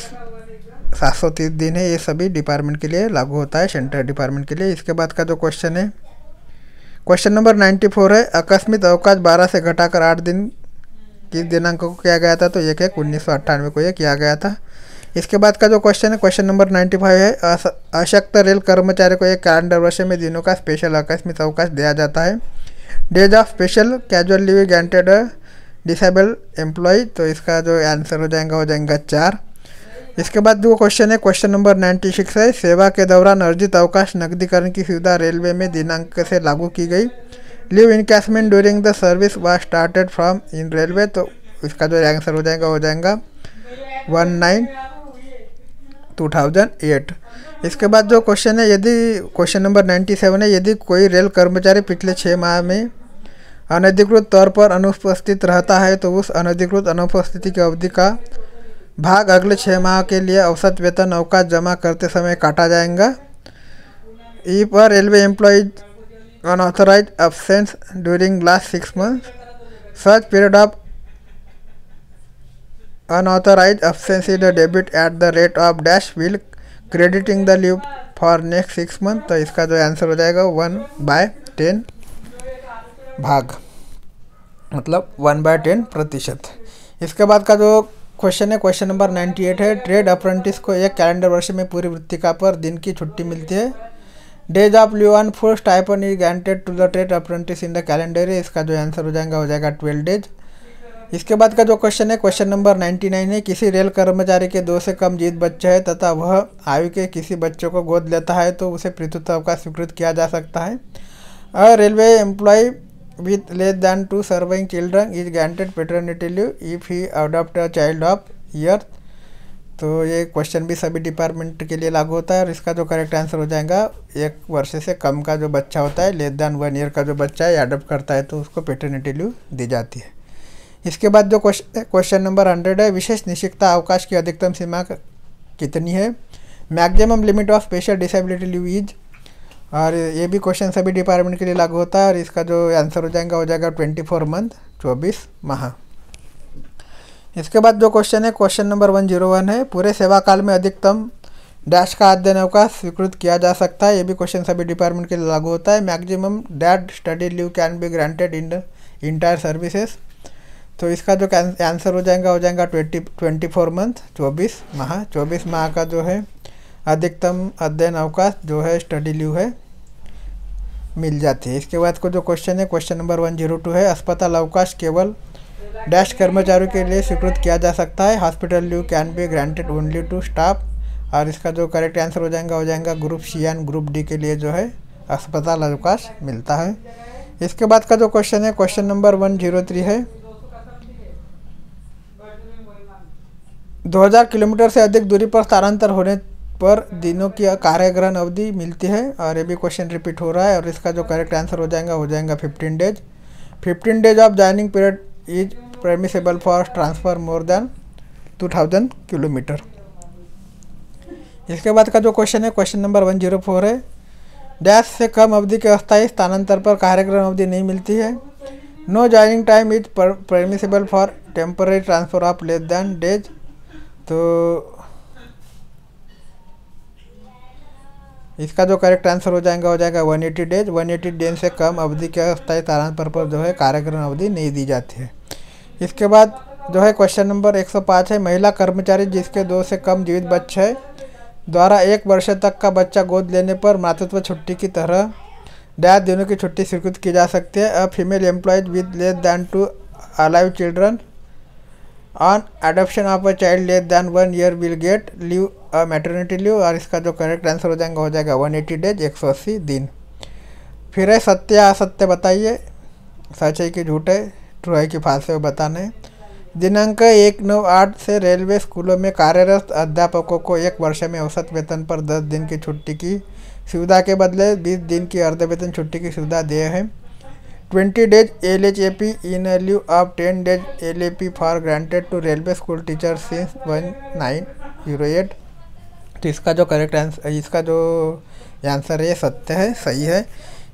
सात सौ तीस दिन है ये सभी डिपार्टमेंट के लिए लागू होता है सेंट्रल डिपार्टमेंट के लिए इसके बाद का जो क्वेश्चन है क्वेश्चन नंबर नाइन्टी फोर है आकस्मिक अवकाश बारह से घटाकर आठ दिन किस दिनांक को किया गया था तो एक एक उन्नीस को यह किया गया था इसके बाद का जो क्वेश्चन है क्वेश्चन नंबर नाइन्टी फाइव है अशक्त रेल कर्मचारी को एक कैलेंडर वर्ष में दिनों का स्पेशल आकस्मिक अवकाश दिया जाता है days of special casual leave granted disable employee तो इसका जो आंसर हो जाएगा हो जाएगा चार इसके बाद जो क्वेश्चन है क्वेश्चन नंबर नाइन्टी सिक्स है सेवा के दौरान अर्जित अवकाश नकदीकरण की सुविधा रेलवे में दिनांक से लागू की गई leave encashment during the service was started from in railway तो इसका जो आंसर हो जाएगा हो जाएगा वन नाइन 2008 इसके बाद जो क्वेश्चन है यदि क्वेश्चन नंबर 97 है यदि कोई रेल कर्मचारी पिछले छः माह में अनधिकृत तौर पर अनुपस्थित रहता है तो उस अनधिकृत अनुपस्थिति की अवधि का भाग अगले छः माह के लिए औसत वेतन अवकाश जमा करते समय काटा जाएगा ई पर railway employees unauthorised absence during last six month such period of Unauthorized absence is the debit at the rate of dash will crediting the leave for next six month तो इसका जो आंसर हो जाएगा वन बाय टेन भाग मतलब one by ten प्रतिशत इसके बाद का जो क्वेश्चन है क्वेश्चन नंबर नाइन्टी एट है ट्रेड अप्रेंटिस को एक कैलेंडर वर्ष में पूरी वृत्तिका पर दिन की छुट्टी मिलती है days of leave on force stipend is granted to the trade apprentice in the calendar इसका जो आंसर हो जाएगा हो जाएगा ट्वेल्व डेज इसके बाद का जो क्वेश्चन है क्वेश्चन नंबर 99 है किसी रेल कर्मचारी के दो से कम जीत बच्चे है तथा वह आयु के किसी बच्चे को गोद लेता है तो उसे पृथ्वत्व का स्वीकृत किया जा सकता है a railway employee with less than two surviving children is granted paternity leave if he adopt child of of तो ये क्वेश्चन भी सभी डिपार्टमेंट के लिए लागू होता है और इसका जो करेक्ट आंसर हो जाएगा एक वर्ष से कम का जो बच्चा होता है लेस दैन वन ईयर का जो बच्चा है अडोप्ट करता है तो उसको पेटर्निटी लीव दी जाती है इसके बाद जो क्वेश्चन नंबर हंड्रेड है विशेष निश्चितता अवकाश की अधिकतम सीमा कितनी है maximum limit of special disability leave is और ये भी क्वेश्चन सभी डिपार्टमेंट के लिए लागू होता है और इसका जो आंसर हो जाएगा हो जाएगा ट्वेंटी फोर मंथ चौबीस माह इसके बाद जो क्वेश्चन है question number one zero one है पूरे सेवा काल में अधिकतम डैश का अध्ययन अवकाश स्वीकृत किया जा सकता है ये भी क्वेश्चन सभी डिपार्टमेंट के लिए लागू होता है maximum that study leave can be granted in entire services तो इसका जो आंसर हो जाएगा हो जाएगा ट्वेंटी ट्वेंटी फोर मंथ चौबीस माह चौबीस माह का जो है अधिकतम अध्ययन अवकाश जो है स्टडी ल्यू है मिल जाती है इसके बाद को जो क्वेश्चन है question number one zero two है अस्पताल अवकाश केवल डैश कर्मचारियों के लिए स्वीकृत किया जा सकता है hospital leave can be granted only to staff और इसका जो करेक्ट आंसर हो जाएगा हो जाएगा group C and group D के लिए जो है अस्पताल अवकाश मिलता है इसके बाद का जो क्वेश्चन है question number one zero three है 2000 किलोमीटर से अधिक दूरी पर स्थानांतर होने पर दिनों की कार्यग्रहण अवधि मिलती है और ये भी क्वेश्चन रिपीट हो रहा है और इसका जो करेक्ट आंसर हो जाएगा हो जाएगा 15 days 15 days of joining period is permissible for transfer more than 2000 kilometre इसके बाद का जो क्वेश्चन है question number one zero four है डैश से कम अवधि के अस्थायी स्थानांतर पर कार्यग्रहण अवधि नहीं मिलती है no joining time is permissible for temporary transfer of less than days तो इसका जो करेक्ट आंसर हो जाएगा हो जाएगा 180 डेज एटी डेज से कम अवधि के अस्थायी तारांश पर, पर जो है कार्यक्रम अवधि नहीं दी जाती है इसके बाद जो है क्वेश्चन नंबर 105 है महिला कर्मचारी जिसके दो से कम जीवित बच्चे है द्वारा एक वर्ष तक का बच्चा गोद लेने पर मातृत्व छुट्टी की तरह डाय दिनों की छुट्टी स्वीकृत की जा सकती है a female employees with less than two alive children on adoption of a child less than one year will get leave maternity leave और इसका जो करेक्ट आंसर हो जाएगा हो जाएगा वन एटी डेज एक सौ अस्सी दिन फिर है सत्य असत्य बताइए सच है कि झूठ है ट्रू है कि फालसे वो बताने दिनांक एक नौ आठ से रेलवे स्कूलों में कार्यरत अध्यापकों को एक वर्ष में औसत वेतन पर दस दिन की छुट्टी की सुविधा के बदले बीस दिन की अर्ध वेतन छुट्टी की सुविधा दिए हैं 20 ten days L A P for granted to railway school teacher since one nine zero eight तो इसका जो करेक्ट आंसर इसका जो आंसर है सत्य है सही है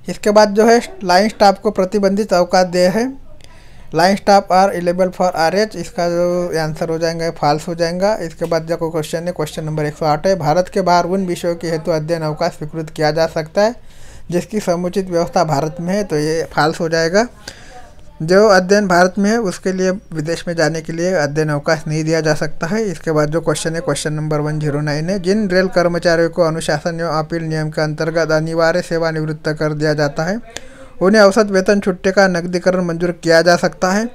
इसके बाद जो है लाइन स्टाफ को प्रतिबंधित अवकाश दे है line staff are eligible for R H इसका जो आंसर हो जाएगा फॉल्स हो जाएगा इसके बाद जो क्वेश्चन है क्वेश्चन नंबर एक सौ आठ है भारत के बाहर उन विषयों के हेतु अध्ययन अवकाश स्वीकृत किया जा सकता है जिसकी समुचित व्यवस्था भारत में है तो ये फाल्स हो जाएगा जो अध्ययन भारत में है उसके लिए विदेश में जाने के लिए अध्ययन अवकाश नहीं दिया जा सकता है इसके बाद जो क्वेश्चन है question number one zero nine है जिन रेल कर्मचारियों को अनुशासन एवं अपील नियम के अंतर्गत अनिवार्य सेवानिवृत्त कर दिया जाता है उन्हें औसत वेतन छुट्टी का नकदीकरण मंजूर किया जा सकता है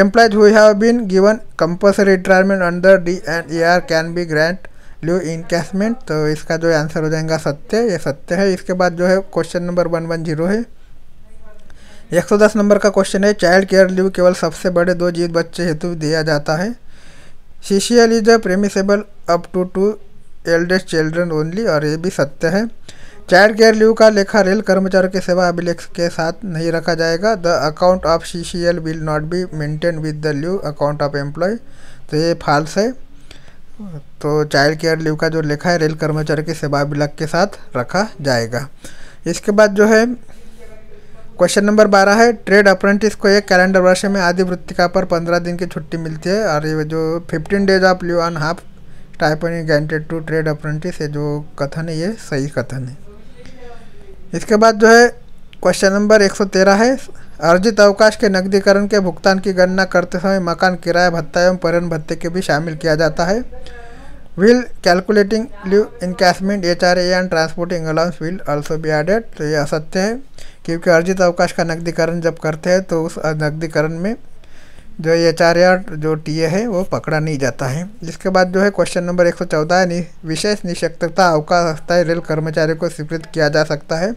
employees who have been given compulsory retirement under D and A R can be grant leave encashment तो इसका जो आंसर हो जाएगा सत्य ये सत्य है इसके बाद जो है question number one one zero है एक सौ दस नंबर का क्वेश्चन है चाइल्ड केयर लीव केवल सबसे बड़े दो जीवित बच्चे हेतु दिया जाता है C C L is permissible up to two eldest children only और ये भी सत्य है चाइल्ड केयर लीव का लेखा रेल कर्मचारियों के सेवा अभिलेख के साथ नहीं रखा जाएगा the account of C C L will not be maintain with the leave account of employee तो ये फाल्स है तो चाइल्ड केयर लीव का जो लेखा है रेल कर्मचारी की सेवा विलक के साथ रखा जाएगा इसके बाद जो है क्वेश्चन नंबर बारह है ट्रेड अप्रेंटिस को एक कैलेंडर वर्ष में आदि वृत्तिका पर पंद्रह दिन की छुट्टी मिलती है और ये जो fifteen days of leave on half stipend guaranteed to trade apprentice ये जो कथन है ये सही कथन है इसके बाद जो है क्वेश्चन नंबर एक है अर्जित अवकाश के नकदीकरण के भुगतान की गणना करते समय मकान किराया भत्ता एवं परिवहन भत्ते के भी शामिल किया जाता है will calculating leave H R and transporting allowance will also be added तो यह असत्य है क्योंकि अर्जित अवकाश का नकदीकरण जब करते हैं तो उस नकदीकरण में जो एच आर जो टी ए है वो पकड़ा नहीं जाता है इसके बाद जो है क्वेश्चन नंबर एक सौ चौदह विशेष निशक्तता अवकाश स्थायी रेल कर्मचारी को स्वीकृत किया जा सकता है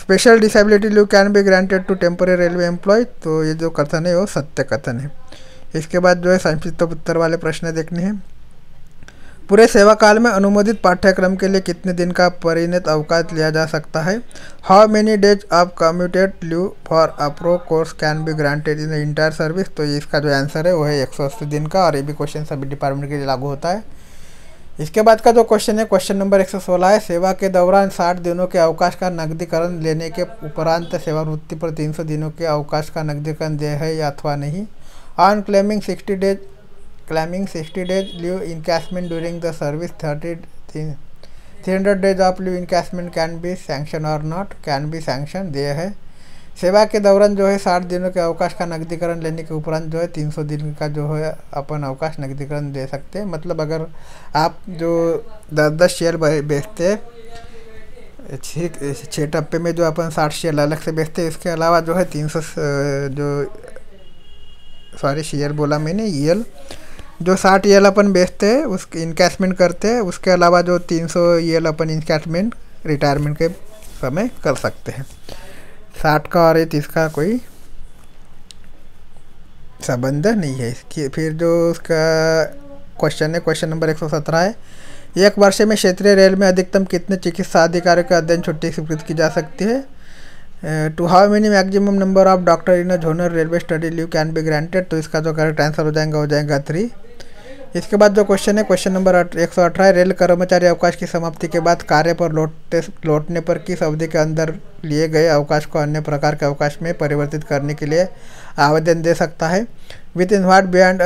special disability leave can be granted to temporary railway employee तो ये जो कथन है वो सत्य कथन है इसके बाद जो है संक्षिप्त तो उत्तर वाले प्रश्न देखने हैं पूरे सेवा काल में अनुमोदित पाठ्यक्रम के लिए कितने दिन का परिणत अवकाश लिया जा सकता है how many days of commuted leave for approved course can be granted in entire service तो इसका जो आंसर है वो है एक दिन का और ये भी क्वेश्चन सभी डिपार्टमेंट के लिए लागू होता है इसके बाद का जो क्वेश्चन है क्वेश्चन नंबर एक सौ सोलह है सेवा के दौरान साठ दिनों के अवकाश का नकदीकरण लेने के उपरांत सेवानिवृत्ति पर तीन सौ दिनों के अवकाश का नकदीकरण दे है या अथवा नहीं on claiming sixty days claiming sixty days in encashment during the service thirty three hundred days of in encashment can be sanction और नॉट कैन बी सेंक्शन दे है सेवा के दौरान जो है साठ दिनों के अवकाश का नकदीकरण लेने के उपरांत जो है तीन सौ दिन का जो है अपन अवकाश नकदीकरण दे सकते हैं मतलब अगर आप जो दस दस शेयर बेचते छः छः टप्पे में जो अपन साठ शेयर अलग से बेचते हैं इसके अलावा जो है तीन सौ जो सॉरी शेयर बोला मैंने ई जो साठ ई अपन बेचते हैं उस इनकैशमेंट करते हैं उसके अलावा जो तीन सौ ईयल अपन इनकैशमेंट रिटायरमेंट के समय कर सकते हैं साठ का और इसका कोई संबंध नहीं है इसकी फिर जो उसका क्वेश्चन है क्वेश्चन नंबर एक सौ सत्रह है एक वर्ष में क्षेत्रीय रेल में अधिकतम कितने चिकित्सा अधिकारियों का अध्ययन छुट्टी स्वीकृत की जा सकती है to how many maximum number of doctor in a zonal railway study leave can be granted तो इसका जो करेक्ट आंसर हो जाएगा हो जाएगा थ्री इसके बाद जो क्वेश्चन है क्वेश्चन नंबर एक सौ अठारह रेल कर्मचारी अवकाश की समाप्ति के बाद कार्य पर लौटते लौटने पर किस अवधि के अंदर लिए गए अवकाश को अन्य प्रकार के अवकाश में परिवर्तित करने के लिए आवेदन दे सकता है within what beyond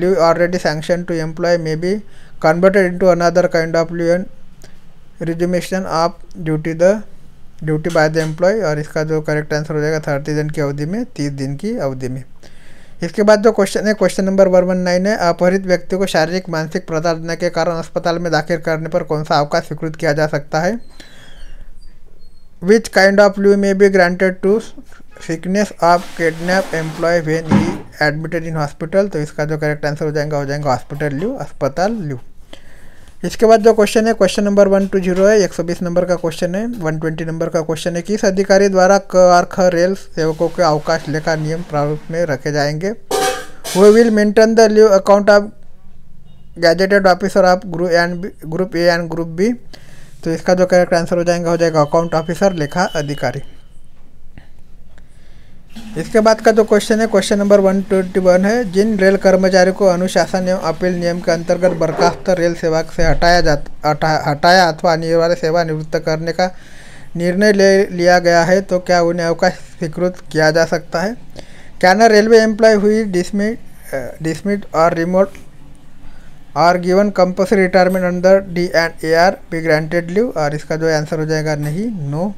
leave already sanction to employee may be converted into another kind of leave and resumption of duty the duty by the employee और इसका जो करेक्ट आंसर हो जाएगा थर्टी दिन की अवधि में तीस दिन की अवधि में इसके बाद जो क्वेश्चन है question number one one nine है अपहरित व्यक्ति को शारीरिक मानसिक प्रताड़ना के कारण अस्पताल में दाखिल करने पर कौन सा अवकाश स्वीकृत किया जा सकता है which kind of leave may be granted to sickness of kidnap employee when he admitted in hospital तो इसका जो करेक्ट आंसर हो जाएगा हो जाएगा हॉस्पिटल ल्यू अस्पताल ल्यू इसके बाद जो क्वेश्चन है question number one two zero है एक सौ बीस नंबर का क्वेश्चन है वन ट्वेंटी नंबर का क्वेश्चन है किस अधिकारी द्वारा क आर ख रेल सेवकों के अवकाश लेखा नियम प्रारूप में रखे जाएंगे we will maintain the leave account of gazetted officer of group and group A and group B तो इसका जो करेक्ट आंसर हो जाएगा हो जाएगा अकाउंट ऑफिसर लेखा अधिकारी इसके बाद का जो क्वेश्चन है question number one twenty one है जिन रेल कर्मचारी को अनुशासन एवं अपील नियम के अंतर्गत बर्खास्त रेल सेवा से हटाया जा हटाया अथवा अनिवार्य सेवा निवृत्त करने का निर्णय ले लिया गया है तो क्या उन्हें अवकाश स्वीकृत किया जा सकता है क्या ना रेलवे एम्प्लॉय हुई डिसमिट डिसमिट और रिमोट और given compulsory retirement under D and A R be granted leave और इसका जो आंसर हो जाएगा नहीं नो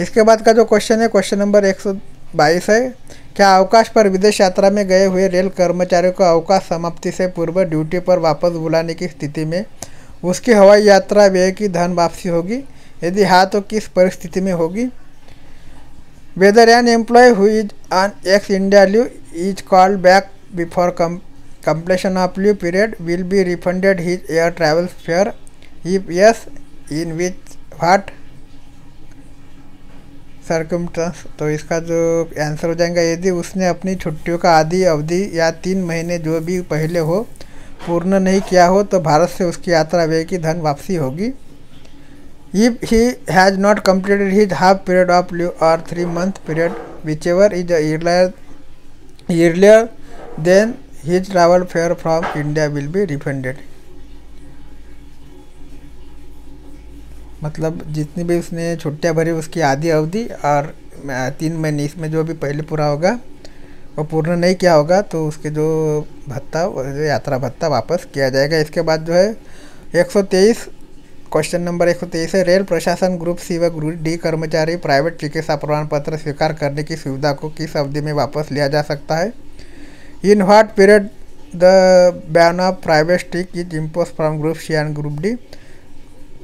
इसके बाद का जो क्वेश्चन है क्वेश्चन नंबर एक सौ बाईस है क्या अवकाश पर विदेश यात्रा में गए हुए रेल कर्मचारियों को अवकाश समाप्ति से पूर्व ड्यूटी पर वापस बुलाने की स्थिति में उसकी हवाई यात्रा व्यय की धन वापसी होगी यदि हाँ तो किस परिस्थिति में होगी whether an employee who is on ex India leave is called back before completion of leave period will be refunded his air travels fare if yes in which what circumstances तो इसका जो आंसर हो जाएगा यदि उसने अपनी छुट्टियों का आधी अवधि या तीन महीने जो भी पहले हो पूर्ण नहीं किया हो तो भारत से उसकी यात्रा व्यय की धन वापसी होगी if he has not completed his half period of leave or three month period whichever is earlier than his travel fare from India will be refunded मतलब जितनी भी उसने छुट्टियाँ भरी उसकी आधी अवधि और तीन महीने इसमें जो भी पहले पूरा होगा वो पूर्ण नहीं किया होगा तो उसके जो भत्ता जो यात्रा भत्ता वापस किया जाएगा इसके बाद जो है 123 क्वेश्चन नंबर 123 है रेल प्रशासन ग्रुप सी व ग्रुप डी कर्मचारी प्राइवेट चिकित्सा प्रमाण पत्र स्वीकार करने की सुविधा को किस अवधि में वापस लिया जा सकता है in what period the ban of private stick is impose from group C and group D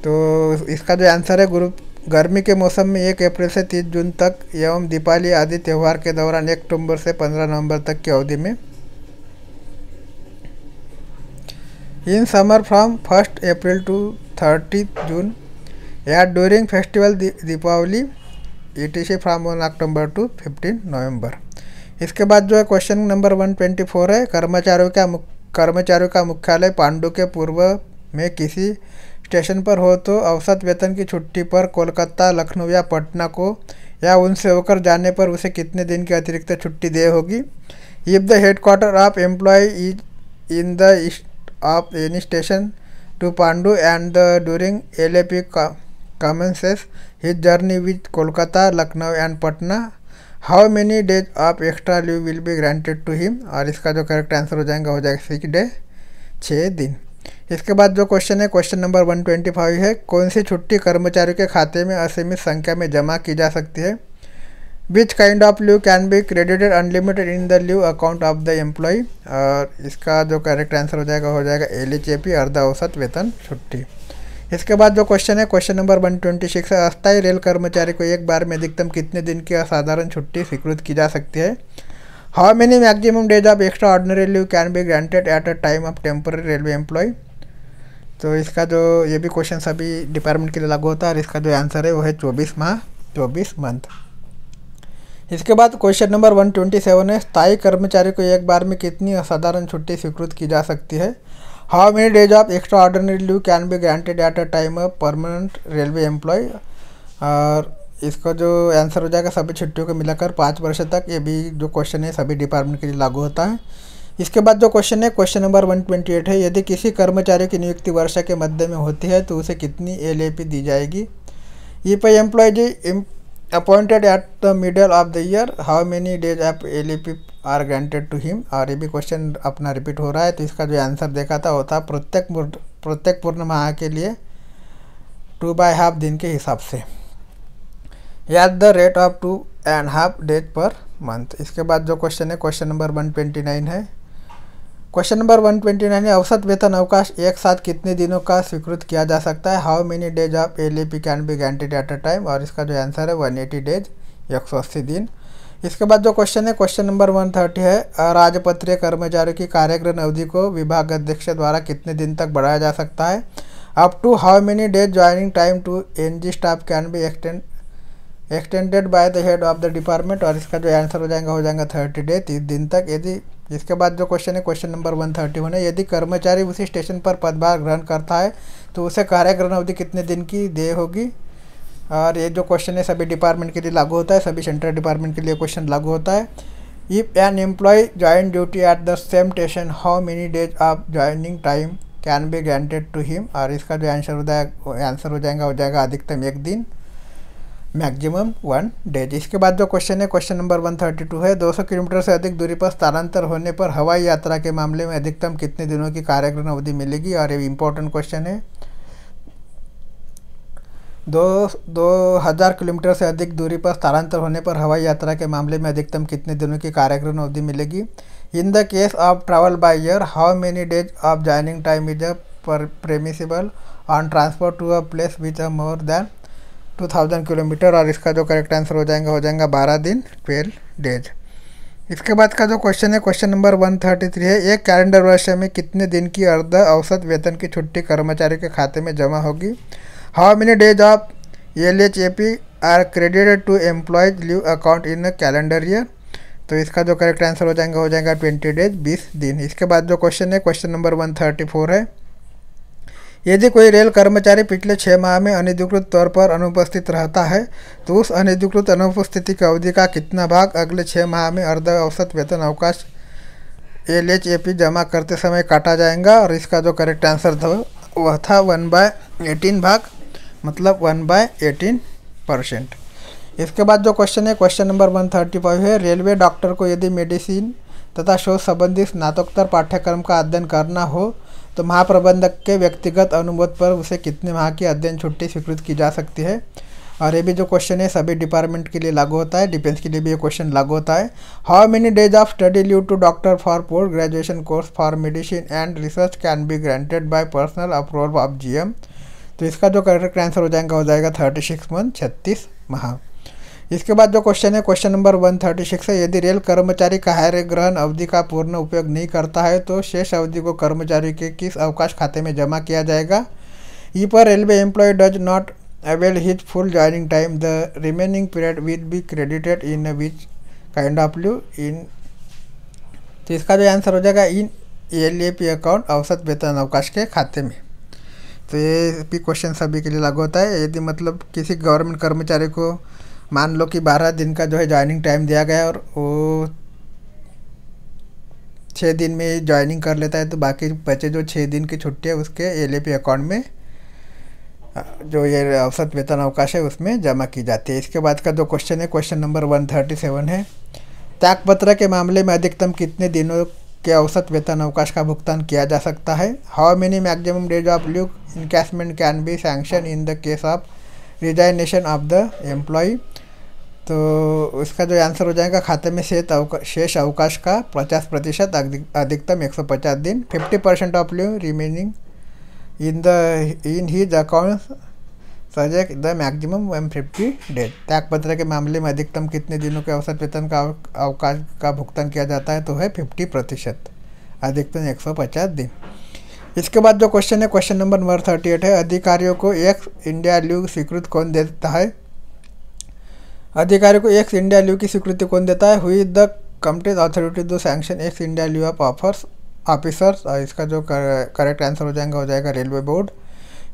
तो इसका जो आंसर है ग्रुप गर्मी के मौसम में एक अप्रैल से तीस जून तक एवं दीपावली आदि त्यौहार के दौरान एक अक्टूबर से पंद्रह नवंबर तक की अवधि में in summer from first April to thirty June या during festival Deepavali E T C one October to fifteen November इसके बाद जो है question number one twenty four है कर्मचारियों का कर्मचारियों का मुख्यालय पांडु के पूर्व में किसी स्टेशन पर हो तो औसत वेतन की छुट्टी पर कोलकाता लखनऊ या पटना को या उनसे होकर जाने पर उसे कितने दिन की अतिरिक्त छुट्टी दे होगी if the headquarter of employee is in the of any station to Pandu and the during L A P commences his journey with Kolkata Lucknow and Patna how many days of extra leave will be granted to him और इसका जो correct answer हो जाएगा हो जाएगा six day छः दिन इसके बाद जो क्वेश्चन है क्वेश्चन नंबर 125 है कौन सी छुट्टी कर्मचारी के खाते में असीमित संख्या में जमा की जा सकती है which kind of leave can be credited unlimited in the leave account of the employee और इसका जो करेक्ट आंसर हो जाएगा हो जाएगा एल एच ए पी औसत वेतन छुट्टी इसके बाद जो क्वेश्चन है क्वेश्चन नंबर 126 है अस्थायी रेल कर्मचारी को एक बार में अधिकतम कितने दिन की असाधारण छुट्टी स्वीकृत की जा सकती है how many maximum days of extraordinary leave can be granted at a time of temporary railway employee तो इसका जो ये भी क्वेश्चन सभी डिपार्टमेंट के लिए लागू होता है और इसका जो आंसर है वो है चौबीस माह चौबीस मंथ इसके बाद question number one twenty seven है स्थायी कर्मचारी को एक बार में कितनी असाधारण छुट्टी स्वीकृत की जा सकती है how many days of extraordinary leave can be granted at a time of permanent railway employee और इसका जो आंसर हो जाएगा सभी छुट्टियों को मिलाकर पाँच वर्ष तक ये भी जो क्वेश्चन है सभी डिपार्टमेंट के लिए लागू होता है इसके बाद जो क्वेश्चन है क्वेश्चन नंबर 128 है यदि किसी कर्मचारी की नियुक्ति वर्षा के मध्य में होती है तो उसे कितनी एल दी जाएगी ई पे employees appointed at the middle of the year how many days of L are granted to him और ये भी क्वेश्चन अपना रिपीट हो रहा है तो इसका जो आंसर देखा था वो था प्रत्येक प्रत्येक पूर्ण माह के लिए टू बाय हाफ दिन के हिसाब से at the rate of two and half days per month इसके बाद जो क्वेश्चन है question number one twenty nine है question number one twenty nine औसत वेतन अवकाश एक साथ कितने दिनों का स्वीकृत किया जा सकता है how many days of L can be guaranteed at a time और इसका जो आंसर है वन एटी डेज एक सौ अस्सी दिन इसके बाद जो क्वेश्चन है क्वेश्चन नंबर वन थर्टी है राजपत्रीय कर्मचारियों की कार्यक्रम अवधि को विभाग अध्यक्ष द्वारा कितने दिन तक बढ़ाया जा सकता है up to how many days joining time to N G staff can be extend extended by the head of the department और इसका जो आंसर हो जाएगा हो जाएगा थर्टी डे तीस दिन तक यदि इसके बाद जो क्वेश्चन है question number one thirty one है यदि कर्मचारी उसी स्टेशन पर पदभार ग्रहण करता है तो उसे कार्य ग्रहण अवधि कितने दिन की दे होगी और ये जो क्वेश्चन है सभी डिपार्टमेंट के लिए लागू होता है सभी सेंट्रल डिपार्टमेंट के लिए क्वेश्चन लागू होता है if an employee join duty at the same station how many days of joining time can be granted to him और इसका जो आंसर हो जाएगा आंसर हो जाएगा हो जाएगा अधिकतम एक दिन मैक्सिमम वन डेज इसके बाद जो क्वेश्चन है question number one thirty two है दो सौ किलोमीटर से अधिक दूरी पर स्थानांतर होने पर हवाई यात्रा के मामले में अधिकतम कितने दिनों की कार्यक्रम अवधि मिलेगी और ये इम्पोर्टेंट क्वेश्चन है दो दो हज़ार किलोमीटर से अधिक दूरी पर स्थानांतर होने पर हवाई यात्रा के मामले में अधिकतम कितने दिनों की कार्यक्रम अवधि मिलेगी in the case of travel by air how many days of joining time is a permissible on transport to a place which a more than two thousand kilometre और इसका जो करेक्ट आंसर हो जाएगा हो जाएगा बारह दिन ट्वेल्व डेज इसके बाद का जो क्वेश्चन है question number one thirty three है एक कैलेंडर वर्ष में कितने दिन की अर्ध औसत वेतन की छुट्टी कर्मचारी के खाते में जमा होगी how many days of L H A P are credited to employees leave account in a calendar year तो इसका जो करेक्ट आंसर हो जाएगा हो जाएगा ट्वेंटी डेज बीस दिन इसके बाद जो क्वेश्चन है question number one thirty four है यदि कोई रेल कर्मचारी पिछले छः माह में अनधिकृत तौर पर अनुपस्थित रहता है तो उस अनधिकृत अनुपस्थिति की अवधि का कितना भाग अगले छः माह में अर्ध औसत वेतन अवकाश एल एच ए पी जमा करते समय काटा जाएगा और इसका जो करेक्ट आंसर था वह था वन बाय एटीन भाग मतलब वन बाय एटीन परसेंट इसके बाद जो क्वेश्चन है question number one thirty five है रेलवे डॉक्टर को यदि मेडिसिन तथा शोध संबंधी स्नातकोत्तर पाठ्यक्रम का अध्ययन करना हो तो महाप्रबंधक के व्यक्तिगत अनुमोद पर उसे कितने माह की अध्ययन छुट्टी स्वीकृत की जा सकती है और ये भी जो क्वेश्चन है सभी डिपार्टमेंट के लिए लागू होता है डिफेंस के लिए भी ये क्वेश्चन लागू होता है how many days of study leave to doctor for post graduation course for medicine and research can be granted by personal approval of GM तो इसका जो करेक्ट आंसर हो जाएगा हो जाएगा थर्टी सिक्स मंथ छत्तीस माह इसके बाद जो क्वेश्चन है question number one thirty six है यदि रेल कर्मचारी हायर ग्रहण अवधि का पूर्ण उपयोग नहीं करता है तो शेष अवधि को कर्मचारी के किस अवकाश खाते में जमा किया जाएगा ई e पर railway employee does not avail his full joining time the remaining period with be credited in which kind of leave in तो इसका जो आंसर हो जाएगा in L A P account औसत वेतन अवकाश के खाते में तो ये भी क्वेश्चन सभी के लिए लागू होता है यदि मतलब किसी गवर्नमेंट कर्मचारी को मान लो कि बारह दिन का जो है ज्वाइनिंग टाइम दिया गया और वो छः दिन में ज्वाइनिंग कर लेता है तो बाकी बचे जो छः दिन की छुट्टी है उसके एल अकाउंट में जो ये औसत वेतन अवकाश है उसमें जमा की जाती है इसके बाद का जो क्वेश्चन है question number one thirty seven है त्यागपत्र के मामले में अधिकतम कितने दिनों के औसत वेतन अवकाश का भुगतान किया जा सकता है how many maximum days of leave encashment can be sanction in the case of resignation of the employee तो उसका जो आंसर हो जाएगा खाते में शेष अवका शेष अवकाश का पचास प्रतिशत अधिकतम एक सौ पचास दिन fifty percent of leave remaining in the in his account सजेक the maximum one fifty days त्यागपत्र के मामले में अधिकतम कितने दिनों के औसत वेतन का अवकाश का भुगतान किया जाता है तो है फिफ्टी प्रतिशत अधिकतम एक सौ पचास दिन इसके बाद जो क्वेश्चन है question number number thirty eight है अधिकारियों को एक इंडिया लीग स्वीकृत कौन देता है अधिकारी को एक्स इंडिया लीव की स्वीकृति कौन देता है हुई the companies authority to sanction ex India leave of offers officers और इसका जो करेक्ट आंसर हो जाएगा हो जाएगा रेलवे बोर्ड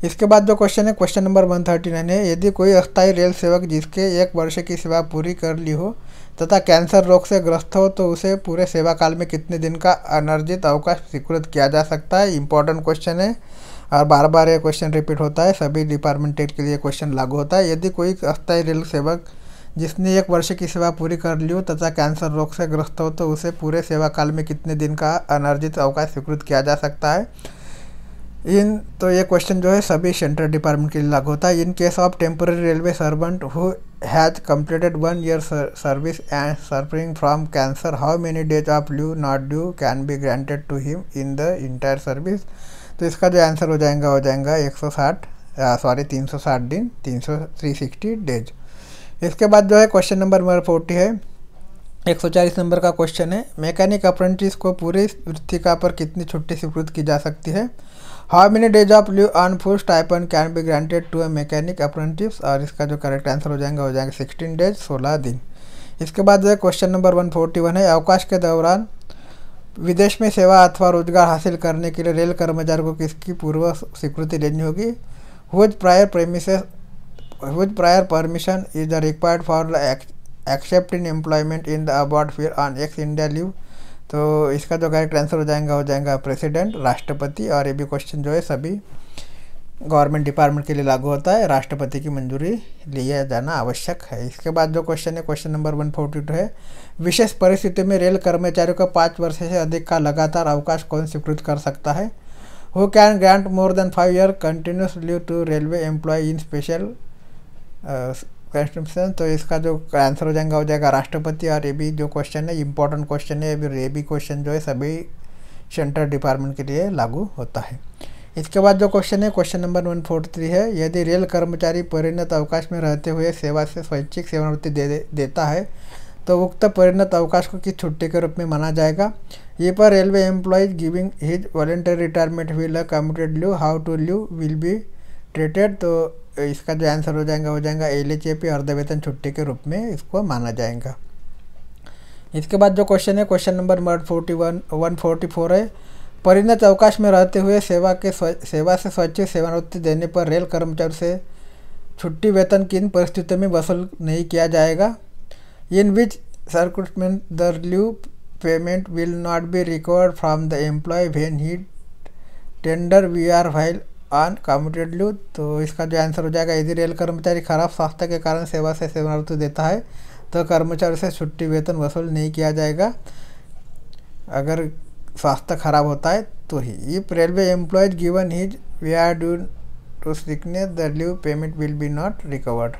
इसके बाद जो क्वेश्चन है question number one thirty nine है यदि कोई अस्थायी रेल सेवक जिसके एक वर्ष की सेवा पूरी कर ली हो तथा कैंसर रोग से ग्रस्त हो तो उसे पूरे सेवा काल में कितने दिन का अनर्जित अवकाश स्वीकृत किया जा सकता है इंपॉर्टेंट क्वेश्चन है और बार बार ये क्वेश्चन रिपीट होता है सभी डिपार्टमेंट के लिए क्वेश्चन लागू होता है यदि कोई अस्थायी रेल सेवक जिसने एक वर्ष की सेवा पूरी कर ली हो तथा कैंसर रोग से ग्रस्त हो तो उसे पूरे सेवा काल में कितने दिन का अनर्जित अवकाश स्वीकृत किया जा सकता है इन तो ये क्वेश्चन जो है सभी सेंट्रल डिपार्टमेंट के लिए लागू होता है in case of temporary railway servant who has completed one year service and serving from cancer how many days of due not due can be granted to him in the entire service तो इसका जो answer हो जाएगा हो जाएगा साठ sorry साठ दिन थ्री सिक्सटी डेज इसके बाद जो है क्वेश्चन नंबर फोर्टी है एक सौ चालीस नंबर का क्वेश्चन है मैकेनिक अप्रेंटिस को पूरे का पर कितनी छुट्टी स्वीकृत की जा सकती है how many days of leave on full stipend can be granted to a mechanic apprentice और इसका जो करेक्ट आंसर हो जाएंगे हो जाएंगे सिक्सटीन डेज सोलह दिन इसके बाद जो है question number one forty one है अवकाश के दौरान विदेश में सेवा अथवा रोजगार हासिल करने के लिए रेल कर्मचारी को किसकी पूर्व स्वीकृति लेनी होगी whose prior premises with prior permission is the required for accepting employment in the about फिर ऑन एक्स इंडिया लिव तो इसका जो करेक्ट आंसर हो जाएगा हो जाएगा प्रेसिडेंट राष्ट्रपति और ये भी क्वेश्चन जो है सभी गवर्नमेंट डिपार्टमेंट के लिए लागू होता है राष्ट्रपति की मंजूरी लिया जाना आवश्यक है इसके बाद जो क्वेश्चन है question number one forty two है विशेष परिस्थिति में रेल कर्मचारियों का पाँच वर्ष से अधिक का लगातार अवकाश कौन स्वीकृत कर सकता है who can grant more than five year continuous leave to railway employee in special question तो इसका जो आंसर हो जाएगा हो जाएगा राष्ट्रपति और ये भी जो क्वेश्चन है इंपॉर्टेंट क्वेश्चन है ये भी क्वेश्चन जो है सभी सेंट्रल डिपार्टमेंट के लिए लागू होता है इसके बाद जो क्वेश्चन है question number one forty three है यदि रेल कर्मचारी परिणत अवकाश में रहते हुए सेवा से स्वैच्छिक सेवानिवृत्ति दे, दे देता है तो उक्त परिणत अवकाश को किस छुट्टी के रूप में माना जाएगा ये पर railway employees giving his voluntary retirement will commuted leave how to leave will be treated तो इसका जो आंसर हो जाएगा हो जाएगा एल एच एपी अर्धवेतन छुट्टी के रूप में इसको माना जाएगा इसके बाद जो क्वेश्चन है question number one forty one one forty four है परिणत अवकाश में रहते हुए सेवा के सेवा से स्वैच्छिक सेवानिवृत्ति देने पर रेल कर्मचारी से छुट्टी वेतन किन परिस्थितियों में वसूल नहीं किया जाएगा in which circumstance the leave payment will not be recovered from the employee when he tender V R while uncommuted तो इसका जो आंसर हो जाएगा यदि रेल कर्मचारी खराब स्वास्थ्य के कारण सेवा से सेवानिवृत्ति देता है तो कर्मचारी से छुट्टी वेतन वसूल नहीं किया जाएगा अगर स्वास्थ्य खराब होता है तो ही if railway employees given his V R due to sickness the leave payment will be not recovered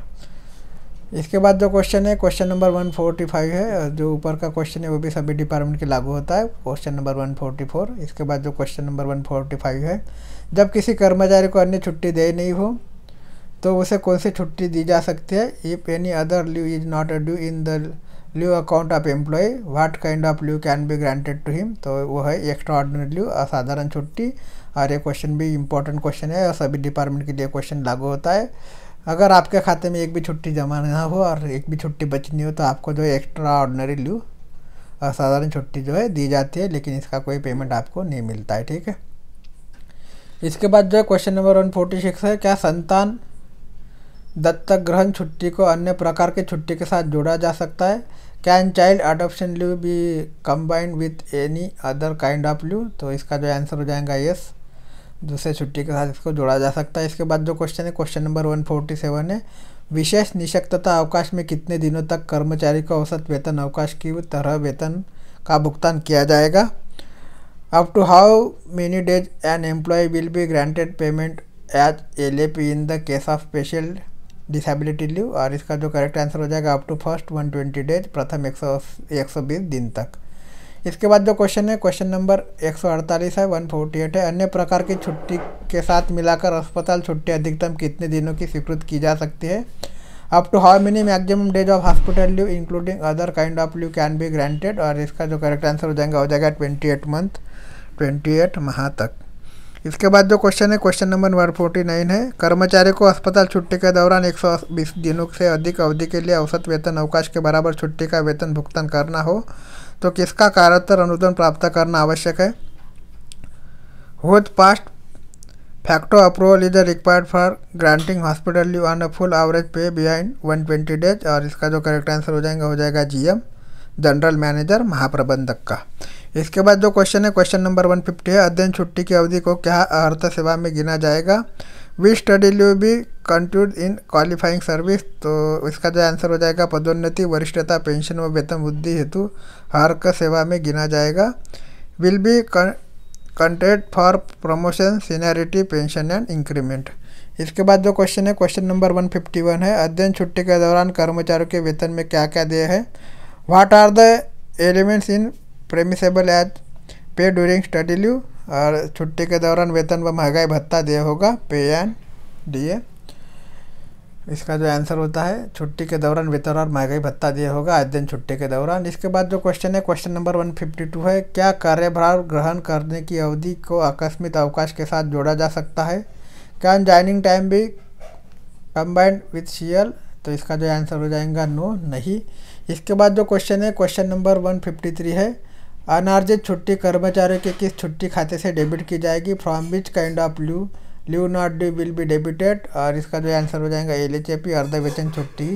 इसके बाद जो क्वेश्चन है क्वेश्चन नंबर 145 है जो ऊपर का क्वेश्चन है वो भी सभी डिपार्टमेंट के लागू होता है क्वेश्चन नंबर 144 इसके बाद जो क्वेश्चन नंबर 145 है जब किसी कर्मचारी को अन्य छुट्टी दे नहीं हो तो उसे कौन सी छुट्टी दी जा सकती है if any other leave is not due in the leave account of employee what kind of leave can be granted to him तो वो है एक्स्ट्रा ऑर्डिनरी लीव असाधारण छुट्टी और ये क्वेश्चन भी इंपॉर्टेंट क्वेश्चन है और सभी डिपार्टमेंट के लिए क्वेश्चन लागू होता है अगर आपके खाते में एक भी छुट्टी जमा ना हो और एक भी छुट्टी बचनी हो तो आपको जो है एक्स्ट्रा ऑर्डनरी लीव असाधारण छुट्टी जो है दी जाती है लेकिन इसका कोई पेमेंट आपको नहीं मिलता है ठीक है इसके बाद जो है question number one forty six है क्या संतान दत्तक ग्रहण छुट्टी को अन्य प्रकार के छुट्टी के साथ जोड़ा जा सकता है can child adoption leave be combined with any other kind of leave तो इसका जो आंसर हो जाएगा यस दूसरे छुट्टी के साथ इसको जोड़ा जा सकता है इसके बाद जो क्वेश्चन है question number one forty seven है विशेष निशक्तता अवकाश में कितने दिनों तक कर्मचारी को औसत वेतन अवकाश की तरह वेतन का भुगतान किया जाएगा up to how many days an employee will be granted payment as L A P in the case of special disability leave और इसका जो करेक्ट आंसर हो जाएगा अप टू फर्स्ट 120 डेज प्रथम 100 120 दिन तक इसके बाद जो क्वेश्चन है क्वेश्चन नंबर 148 है 148 है अन्य प्रकार की छुट्टी के साथ मिलाकर अस्पताल छुट्टी अधिकतम कितने दिनों की स्वीकृत की जा सकती है up to how many maximum days of hospital leave including other kind of leave can be granted और इसका जो करेक्ट आंसर हो जाएगा हो जाएगा twenty eight month twenty eight माह तक इसके बाद जो क्वेश्चन है question number one forty nine है कर्मचारी को अस्पताल छुट्टी के दौरान एक सौ बीस दिनों से अधिक अवधि के लिए औसत वेतन अवकाश के बराबर छुट्टी का वेतन भुगतान करना हो तो किसका कारतर अनुदान प्राप्त करना आवश्यक है होथ past facto approval is required for granting hospital you on a full average pay behind one twenty days और इसका जो करेक्ट आंसर हो जाएगा हो जाएगा जीएम जनरल मैनेजर महाप्रबंधक का इसके बाद जो क्वेश्चन है क्वेश्चन नंबर वन फिफ्टी है अध्ययन छुट्टी की अवधि को क्या अर्थ सेवा में गिना जाएगा we study leave be counted in qualifying service तो इसका जो आंसर हो जाएगा पदोन्नति वरिष्ठता पेंशन व वेतन वृद्धि हेतु अर्थ सेवा में गिना जाएगा will be counted for promotion seniority pension and increment इसके बाद जो क्वेश्चन है question number one fifty one है अध्ययन छुट्टी के दौरान कर्मचारियों के वेतन में क्या क्या देय है what are the elements in permissible as pay during study leave और छुट्टी के दौरान वेतन व महंगाई भत्ता दिए होगा पे एंड डी ए इसका जो आंसर होता है छुट्टी के दौरान वेतन और महंगाई भत्ता दिए होगा आज दिन छुट्टी के दौरान इसके बाद जो क्वेश्चन है question number one fifty two है क्या कार्यभार ग्रहण करने की अवधि को आकस्मिक अवकाश के साथ जोड़ा जा सकता है क्या ज्वाइनिंग टाइम भी कंबाइंड विथ सीएल तो इसका जो आंसर हो जाएगा नो नहीं इसके बाद जो क्वेश्चन है क्वेश्चन नंबर थ्री है अनार्जित छुट्टी कर्मचारी के किस छुट्टी खाते से डेबिट की जाएगी from which kind of leave leave not due will be debited और इसका जो आंसर हो जाएगा एल एच ए पी अर्धवेतन छुट्टी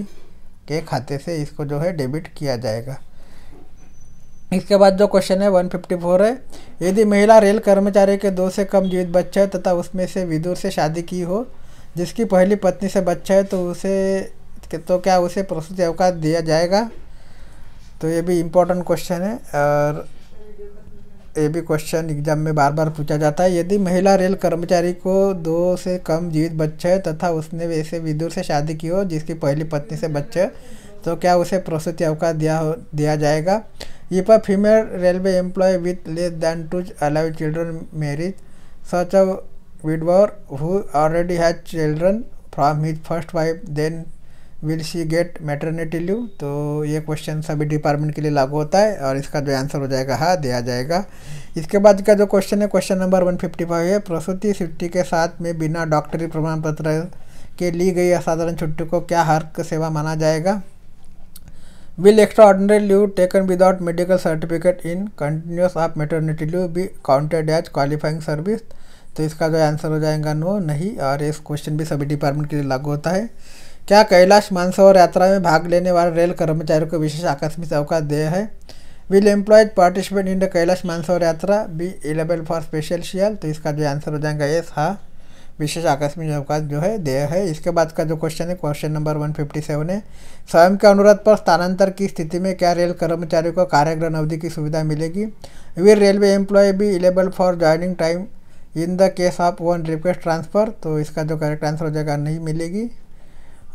के खाते से इसको जो है डेबिट किया जाएगा इसके बाद जो क्वेश्चन है वन फिफ्टी फोर है यदि महिला रेल कर्मचारी के दो से कम जीवित बच्चे है तथा उसमें से विदुर से शादी की हो जिसकी पहली पत्नी से बच्चा है तो उसे तो क्या उसे प्रस्तुति अवकाश दिया जाएगा तो ये भी इम्पोर्टेंट क्वेश्चन है और ये भी क्वेश्चन एग्जाम में बार बार पूछा जाता है यदि महिला रेल कर्मचारी को दो से कम जीवित बच्चे तथा उसने वैसे विदुर से शादी की हो जिसकी पहली पत्नी से बच्चे तो क्या उसे प्रसूति अवकाश दिया हो दिया जाएगा ये पर female railway employee with less than two alive children marries such a widower who already has children from his first wife then will she get maternity leave तो ये क्वेश्चन सभी डिपार्टमेंट के लिए लागू होता है और इसका जो आंसर हो जाएगा हाँ दिया जाएगा इसके बाद का जो क्वेश्चन है क्वेश्चन नंबर 155 है प्रसूति छुट्टी के साथ में बिना डॉक्टरी प्रमाण पत्र के ली गई असाधारण छुट्टी को क्या हर्क सेवा माना जाएगा will extraordinary leave taken without medical certificate in continuous of maternity leave be counted as qualifying service तो इसका जो आंसर हो जाएगा नो नहीं और इस क्वेश्चन भी सभी डिपार्टमेंट के लिए लागू होता है क्या कैलाश मानसरोवर यात्रा में भाग लेने वाले रेल कर्मचारियों को विशेष आकस्मिक अवकाश दे है will employed participant in the Kailash Mansarovar Yatra be eligible for special शियल तो इसका जो आंसर हो जाएगा ये हाँ विशेष आकस्मिक अवकाश जो है देय है इसके बाद का जो क्वेश्चन है क्वेश्चन नंबर 157 है स्वयं के अनुरोध पर स्थानांतर की स्थिति में क्या रेल कर्मचारियों को कार्यग्रहण अवधि की सुविधा मिलेगी will railway employee be eligible for joining time in the case of own request transfer तो इसका जो करेक्ट आंसर हो जाएगा नहीं मिलेगी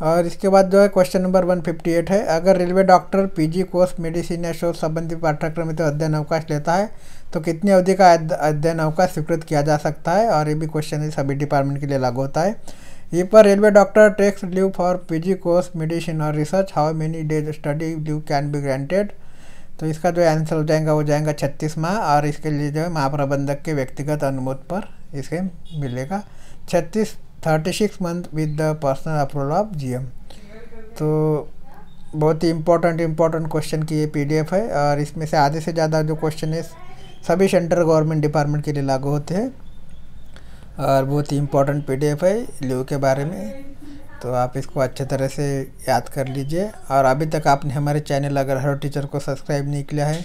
और इसके बाद जो है क्वेश्चन नंबर 158 है अगर railway doctor PG course medicine या शोध संबंधी पाठ्यक्रम में तो अध्ययन अवकाश लेता है तो कितनी अवधि का अध्ययन अवकाश स्वीकृत किया जा सकता है और ये भी क्वेश्चन सभी डिपार्टमेंट के लिए लागू होता है ये पर railway doctor takes leave for PG course medicine और research how many days study leave can be granted तो इसका जो आंसर हो जाएगा वो जाएगा छत्तीस माह और इसके लिए जो है महाप्रबंधक के व्यक्तिगत अनुमोद पर इसे मिलेगा छत्तीस thirty six month with the personal approval of जी तो बहुत ही इम्पोर्टेंट इम्पोर्टेंट क्वेश्चन की ये पीडीएफ है और इसमें से आधे से ज़्यादा जो क्वेश्चन है सभी सेंट्रल गवर्नमेंट डिपार्टमेंट के लिए लागू होते हैं और बहुत ही इम्पोर्टेंट एफ है ल्यू e के बारे में तो आप इसको अच्छे तरह से याद कर लीजिए और अभी तक आपने हमारे चैनल अगर हर टीचर को सब्सक्राइब नहीं किया है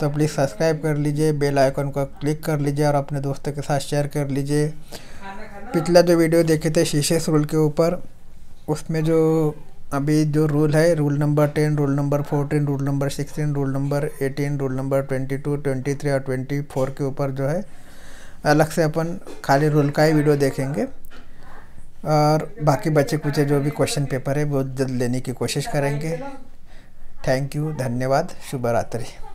तो प्लीज़ सब्सक्राइब कर लीजिए बेल आइकन को क्लिक कर लीजिए और अपने दोस्तों के साथ शेयर कर लीजिए पिछला जो वीडियो देखे थे शीशेस रूल के ऊपर उसमें जो अभी जो रूल है rule number ten rule number fourteen rule number sixteen rule number eighteen rule number twenty two twenty three और ट्वेंटी फोर के ऊपर जो है अलग से अपन खाली रूल का ही वीडियो देखेंगे और बाकी बच्चे कुछ जो भी क्वेश्चन पेपर है वो जल्द लेने की कोशिश करेंगे थैंक यू धन्यवाद शुभ रात्रि